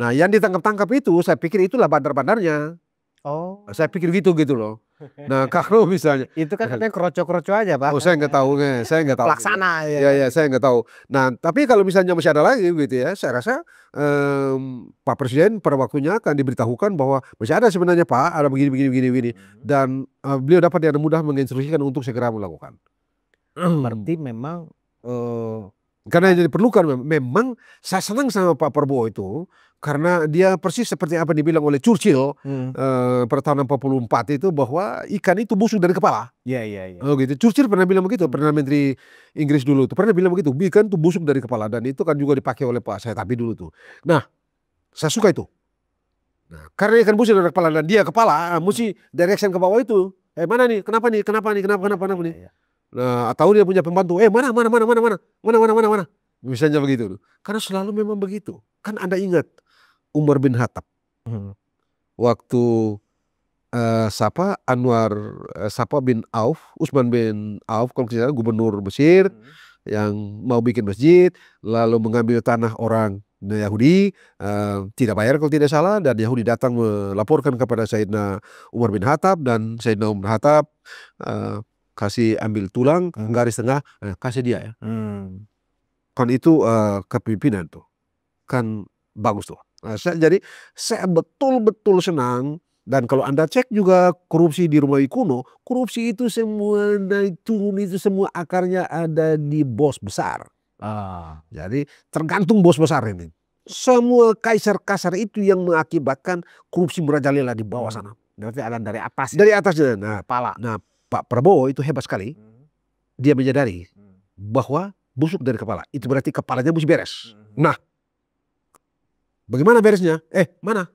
Nah, yang ditangkap-tangkap itu saya pikir itulah bandar-bandarnya. Oh. Saya pikir gitu gitu loh. Nah kalau misalnya itu kan katanya kroco-kroco aja pak. Oh saya nggak tahu nge, eh, iya. saya nggak tahu. Pelaksana ya. Iya iya saya nggak tahu. Nah tapi kalau misalnya masih ada lagi gitu ya, saya rasa um, Pak Presiden pada waktunya akan diberitahukan bahwa masih ada sebenarnya Pak ada begini begini begini begini hmm. dan uh, beliau dapat dengan mudah menginstruksikan untuk segera melakukan. Berarti memang uh, karena yang diperlukan memang saya senang sama Pak Prabowo itu karena dia persis seperti apa dibilang oleh Churchill hmm. uh, pada tahun 44 itu bahwa ikan itu busuk dari kepala. Iya iya iya. Oh gitu. Churchill pernah bilang begitu, hmm. pernah menteri Inggris dulu tuh pernah bilang begitu, ikan itu busuk dari kepala dan itu kan juga dipakai oleh Pak saya tapi dulu tuh. Nah, saya suka itu. Nah, karena ikan busuk dari kepala dan dia kepala ah, mesti direction ke bawah itu. Eh mana nih? Kenapa nih? Kenapa nih? Kenapa kenapa kenapa nih? Iya, iya. Nah, atau dia punya pembantu, eh mana mana mana mana mana mana mana mana. Misalnya begitu. Karena selalu memang begitu. Kan Anda ingat Umar bin Khattab. Hmm. Waktu uh, siapa Anwar uh, siapa bin Auf, Usman bin Auf kalau tidak gubernur Mesir hmm. yang mau bikin masjid lalu mengambil tanah orang Yahudi uh, tidak bayar kalau tidak salah dan Yahudi datang melaporkan kepada Sayyidina Umar bin Khattab dan Sayyidina Umar bin Khattab uh, kasih ambil tulang hmm. garis tengah eh, kasih dia ya. Hmm. Kan itu uh, kepimpinan tuh. Kan bagus tuh. Nah, saya jadi saya betul-betul senang dan kalau Anda cek juga korupsi di rumah kuno, korupsi itu semua naik turun itu semua akarnya ada di bos besar. Ah. Jadi tergantung bos besar ini. Semua kaisar kasar itu yang mengakibatkan korupsi merajalela di bawah sana. Berarti ada dari atas. Dari atas ya? nah, pala. Nah, Pak Prabowo itu hebat sekali. Hmm. Dia menyadari hmm. bahwa busuk dari kepala. Itu berarti kepalanya mesti beres. Hmm. Nah, Bagaimana beresnya? Eh, mana?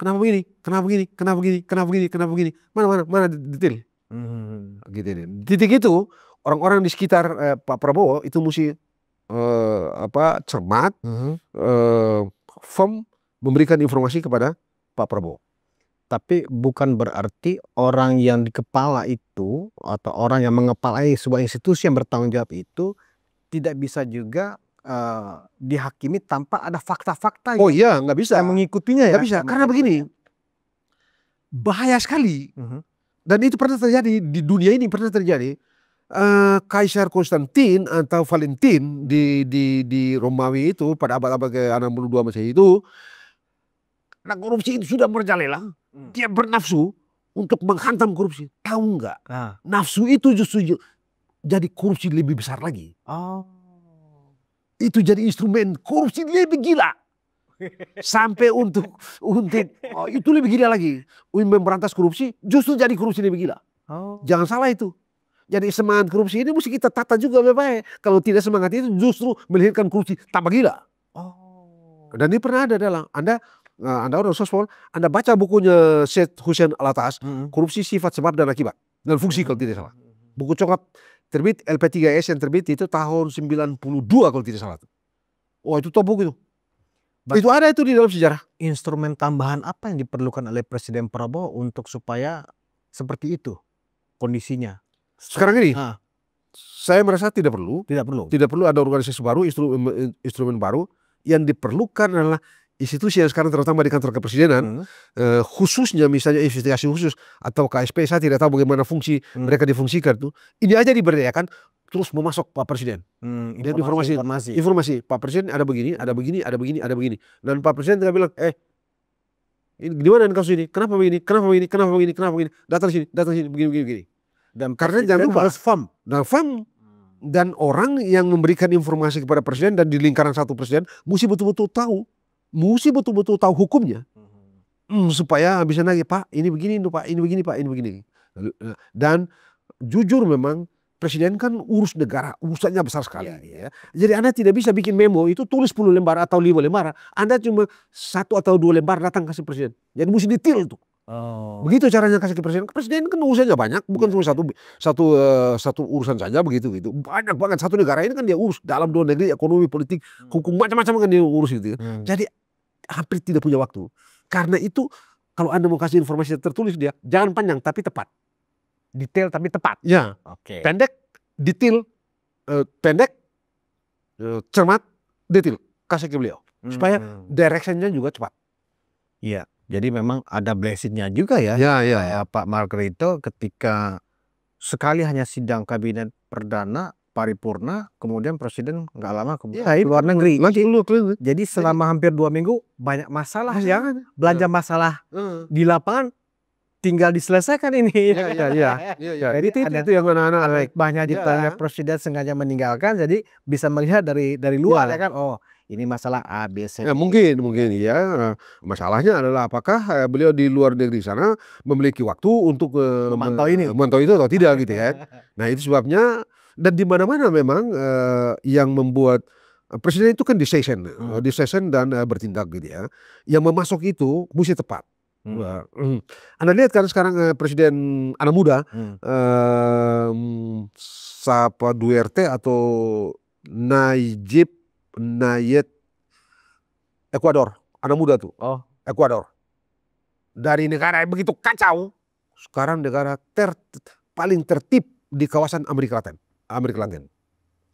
Kenapa begini? Kenapa begini? Kenapa begini? Kenapa begini? Kenapa begini? Mana mana mana detail? Hmm. Gitu deh. Titik itu orang-orang di sekitar eh, Pak Prabowo itu mesti eh, apa cermat, hmm. eh, firm memberikan informasi kepada Pak Prabowo. Tapi bukan berarti orang yang di kepala itu atau orang yang mengepalai sebuah institusi yang bertanggung jawab itu tidak bisa juga uh, dihakimi tanpa ada fakta-fakta oh iya nggak bisa yang mengikutinya ya Gak bisa karena begini bahaya sekali uh mhm. -huh. dan itu pernah terjadi di dunia ini pernah terjadi uh, Kaisar Konstantin atau Valentin di di di Romawi itu pada abad-abad ke-62 Masehi itu karena korupsi itu sudah merjalela hmm. dia bernafsu untuk menghantam korupsi. Tahu nggak? Nah. Nafsu itu justru jadi korupsi lebih besar lagi. Oh itu jadi instrumen korupsi lebih gila. Sampai untuk untuk oh, itu lebih gila lagi. Untuk memberantas korupsi justru jadi korupsi lebih gila. Oh. Jangan salah itu. Jadi semangat korupsi ini mesti kita tata juga baik-baik. Kalau tidak semangat itu justru melahirkan korupsi tambah gila. Oh. Dan ini pernah ada dalam Anda eh, anda orang sospol, Anda baca bukunya Seth Hussein Alatas, mm -hmm. korupsi sifat sebab dan akibat dan fungsi mm-hmm. kalau tidak salah. Buku coklat terbit LP3S yang terbit itu tahun 92 kalau tidak salah. Wah oh, itu top buku itu. But, itu ada itu di dalam sejarah. Instrumen tambahan apa yang diperlukan oleh Presiden Prabowo untuk supaya seperti itu kondisinya? Sekarang ini ha. saya merasa tidak perlu. Tidak perlu. Tidak perlu ada organisasi baru, instrumen, instrumen baru. Yang diperlukan adalah institusi yang sekarang terutama di kantor kepresidenan hmm. eh, khususnya misalnya investigasi khusus atau KSP saya tidak tahu bagaimana fungsi hmm. mereka difungsikan tuh ini aja diberdayakan terus memasok Pak Presiden hmm, informasi, informasi informasi informasi Pak Presiden ada begini ada begini ada begini ada begini dan Pak Presiden tidak bilang eh ini gimana dengan kasus ini kenapa begini kenapa begini kenapa begini kenapa begini datang sini datang sini begini begini, begini. dan karena jangan lupa harus firm dan nah, firm dan orang yang memberikan informasi kepada presiden dan di lingkaran satu presiden mesti betul-betul tahu mesti betul-betul tahu hukumnya. Mm-hmm. Hmm, supaya bisa nagih, Pak, ini begini, Pak, ini begini, Pak, ini begini. Dan jujur memang presiden kan urus negara, urusannya besar sekali. Ya, ya. Jadi Anda tidak bisa bikin memo itu tulis 10 lembar atau 5 lembar. Anda cuma satu atau dua lembar datang kasih presiden. Jadi mesti detail tuh. Oh. Begitu caranya kasih ke presiden. Presiden kan urusannya banyak, bukan iya. cuma satu satu uh, satu urusan saja begitu gitu. Banyak banget satu negara ini kan dia urus dalam dua negeri, ekonomi, politik, hmm. hukum macam-macam kan dia urus gitu. Ya. Hmm. Jadi hampir tidak punya waktu. Karena itu kalau Anda mau kasih informasi tertulis dia, jangan panjang tapi tepat. Detail tapi tepat. Ya. Oke. Okay. Pendek, detail, uh, pendek, uh, cermat, detail. Kasih ke beliau. Hmm, supaya hmm. directionnya juga cepat. Iya. Jadi memang ada blessingnya juga ya, ya, ya. Kayak Pak Margarito ketika sekali hanya sidang kabinet perdana paripurna, kemudian presiden nggak lama kemudian ya, luar negeri. Lagi, Jadi selama hampir dua minggu banyak masalah ya, ya. belanja ya. masalah ya. di lapangan tinggal diselesaikan ini. Ya, ya, ya. Iya, ya, ya. Jadi itu, ada itu yang anak-anak baik banyak ya. presiden sengaja meninggalkan, jadi bisa melihat dari dari ya. luar ya, ya kan. Oh, ini masalah ABC. Ya, mungkin mungkin ya. Masalahnya adalah apakah eh, beliau di luar negeri sana memiliki waktu untuk eh, memantau ini, memantau itu atau tidak gitu ya. Nah itu sebabnya dan di mana-mana memang yang membuat presiden itu kan decision, hmm. decision dan bertindak gitu ya. Yang memasok itu mesti tepat. Hmm. hmm. Anda lihat kan sekarang presiden anak muda hmm. uh, Sapa Duerte atau Najib Nayet Ekuador, anak muda tuh. Oh. Ekuador. Dari negara yang begitu kacau, sekarang negara ter, paling tertib di kawasan Amerika Latin, Amerika Latin.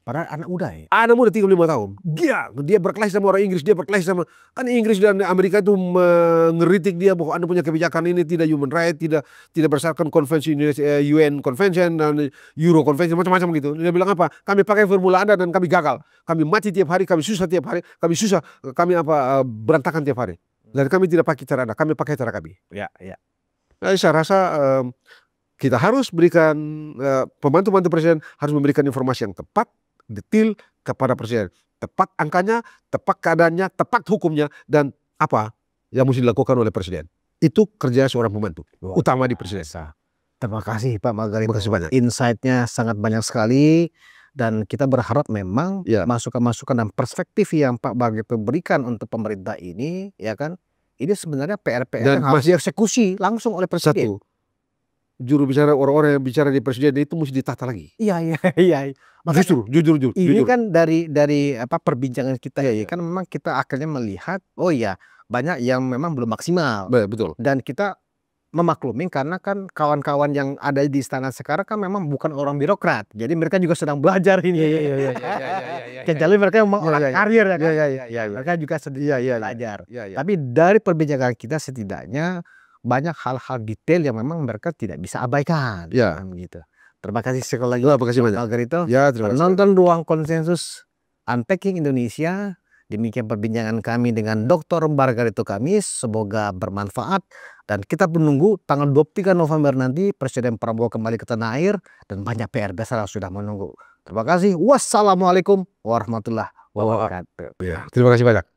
Padahal anak muda ya. Anak muda 35 tahun. Dia, dia berkelahi sama orang Inggris, dia berkelahi sama kan Inggris dan Amerika itu mengeritik dia bahwa Anda punya kebijakan ini tidak human right, tidak tidak berdasarkan konvensi eh, UN Convention dan Euro Convention macam-macam gitu. Dia bilang apa? Kami pakai formula Anda dan kami gagal. Kami mati tiap hari, kami susah tiap hari, kami susah, kami apa eh, berantakan tiap hari. Dan kami tidak pakai cara Anda, kami pakai cara kami. Ya, ya. Nah, saya rasa um, kita harus berikan pembantu-pembantu presiden harus memberikan informasi yang tepat detail kepada presiden. Tepat angkanya, tepat keadaannya, tepat hukumnya, dan apa yang mesti dilakukan oleh presiden. Itu kerja seorang pembantu, Luar utama di presiden. Terima kasih Pak Magari. Terima kasih banyak. Insight-nya sangat banyak sekali dan kita berharap memang ya. masukan-masukan ya. dan perspektif yang Pak Bagi berikan untuk pemerintah ini ya kan ini sebenarnya pr yang harus dieksekusi langsung oleh presiden. Satu, juru bicara orang-orang yang bicara di presiden itu mesti ditata lagi. Iya iya iya, iya. Makanya, justru jujur jujur. Ini iya jujur. kan dari dari apa perbincangan kita iya, ya iya. kan memang kita akhirnya melihat oh iya banyak yang memang belum maksimal. Betul. Dan kita memaklumi karena kan kawan-kawan yang ada di istana sekarang kan memang bukan orang birokrat. Jadi mereka juga sedang belajar ini. Iya iya iya iya iya. Jadi iya, mereka memang orang karir ya kan. Iya iya iya. Mereka juga sedang belajar. Tapi dari perbincangan kita setidaknya banyak hal-hal detail yang memang mereka tidak bisa abaikan. Ya. Kan, gitu. Terima kasih sekali lagi. Terima kasih banyak. Algarito. Ya, terima kasih. Nonton Ruang Konsensus Unpacking Indonesia. Demikian perbincangan kami dengan Dr. Margarito Kamis. Semoga bermanfaat. Dan kita menunggu tanggal 23 November nanti Presiden Prabowo kembali ke tanah air. Dan banyak PR besar yang sudah menunggu. Terima kasih. Wassalamualaikum warahmatullahi wabarakatuh. Ya, terima kasih banyak.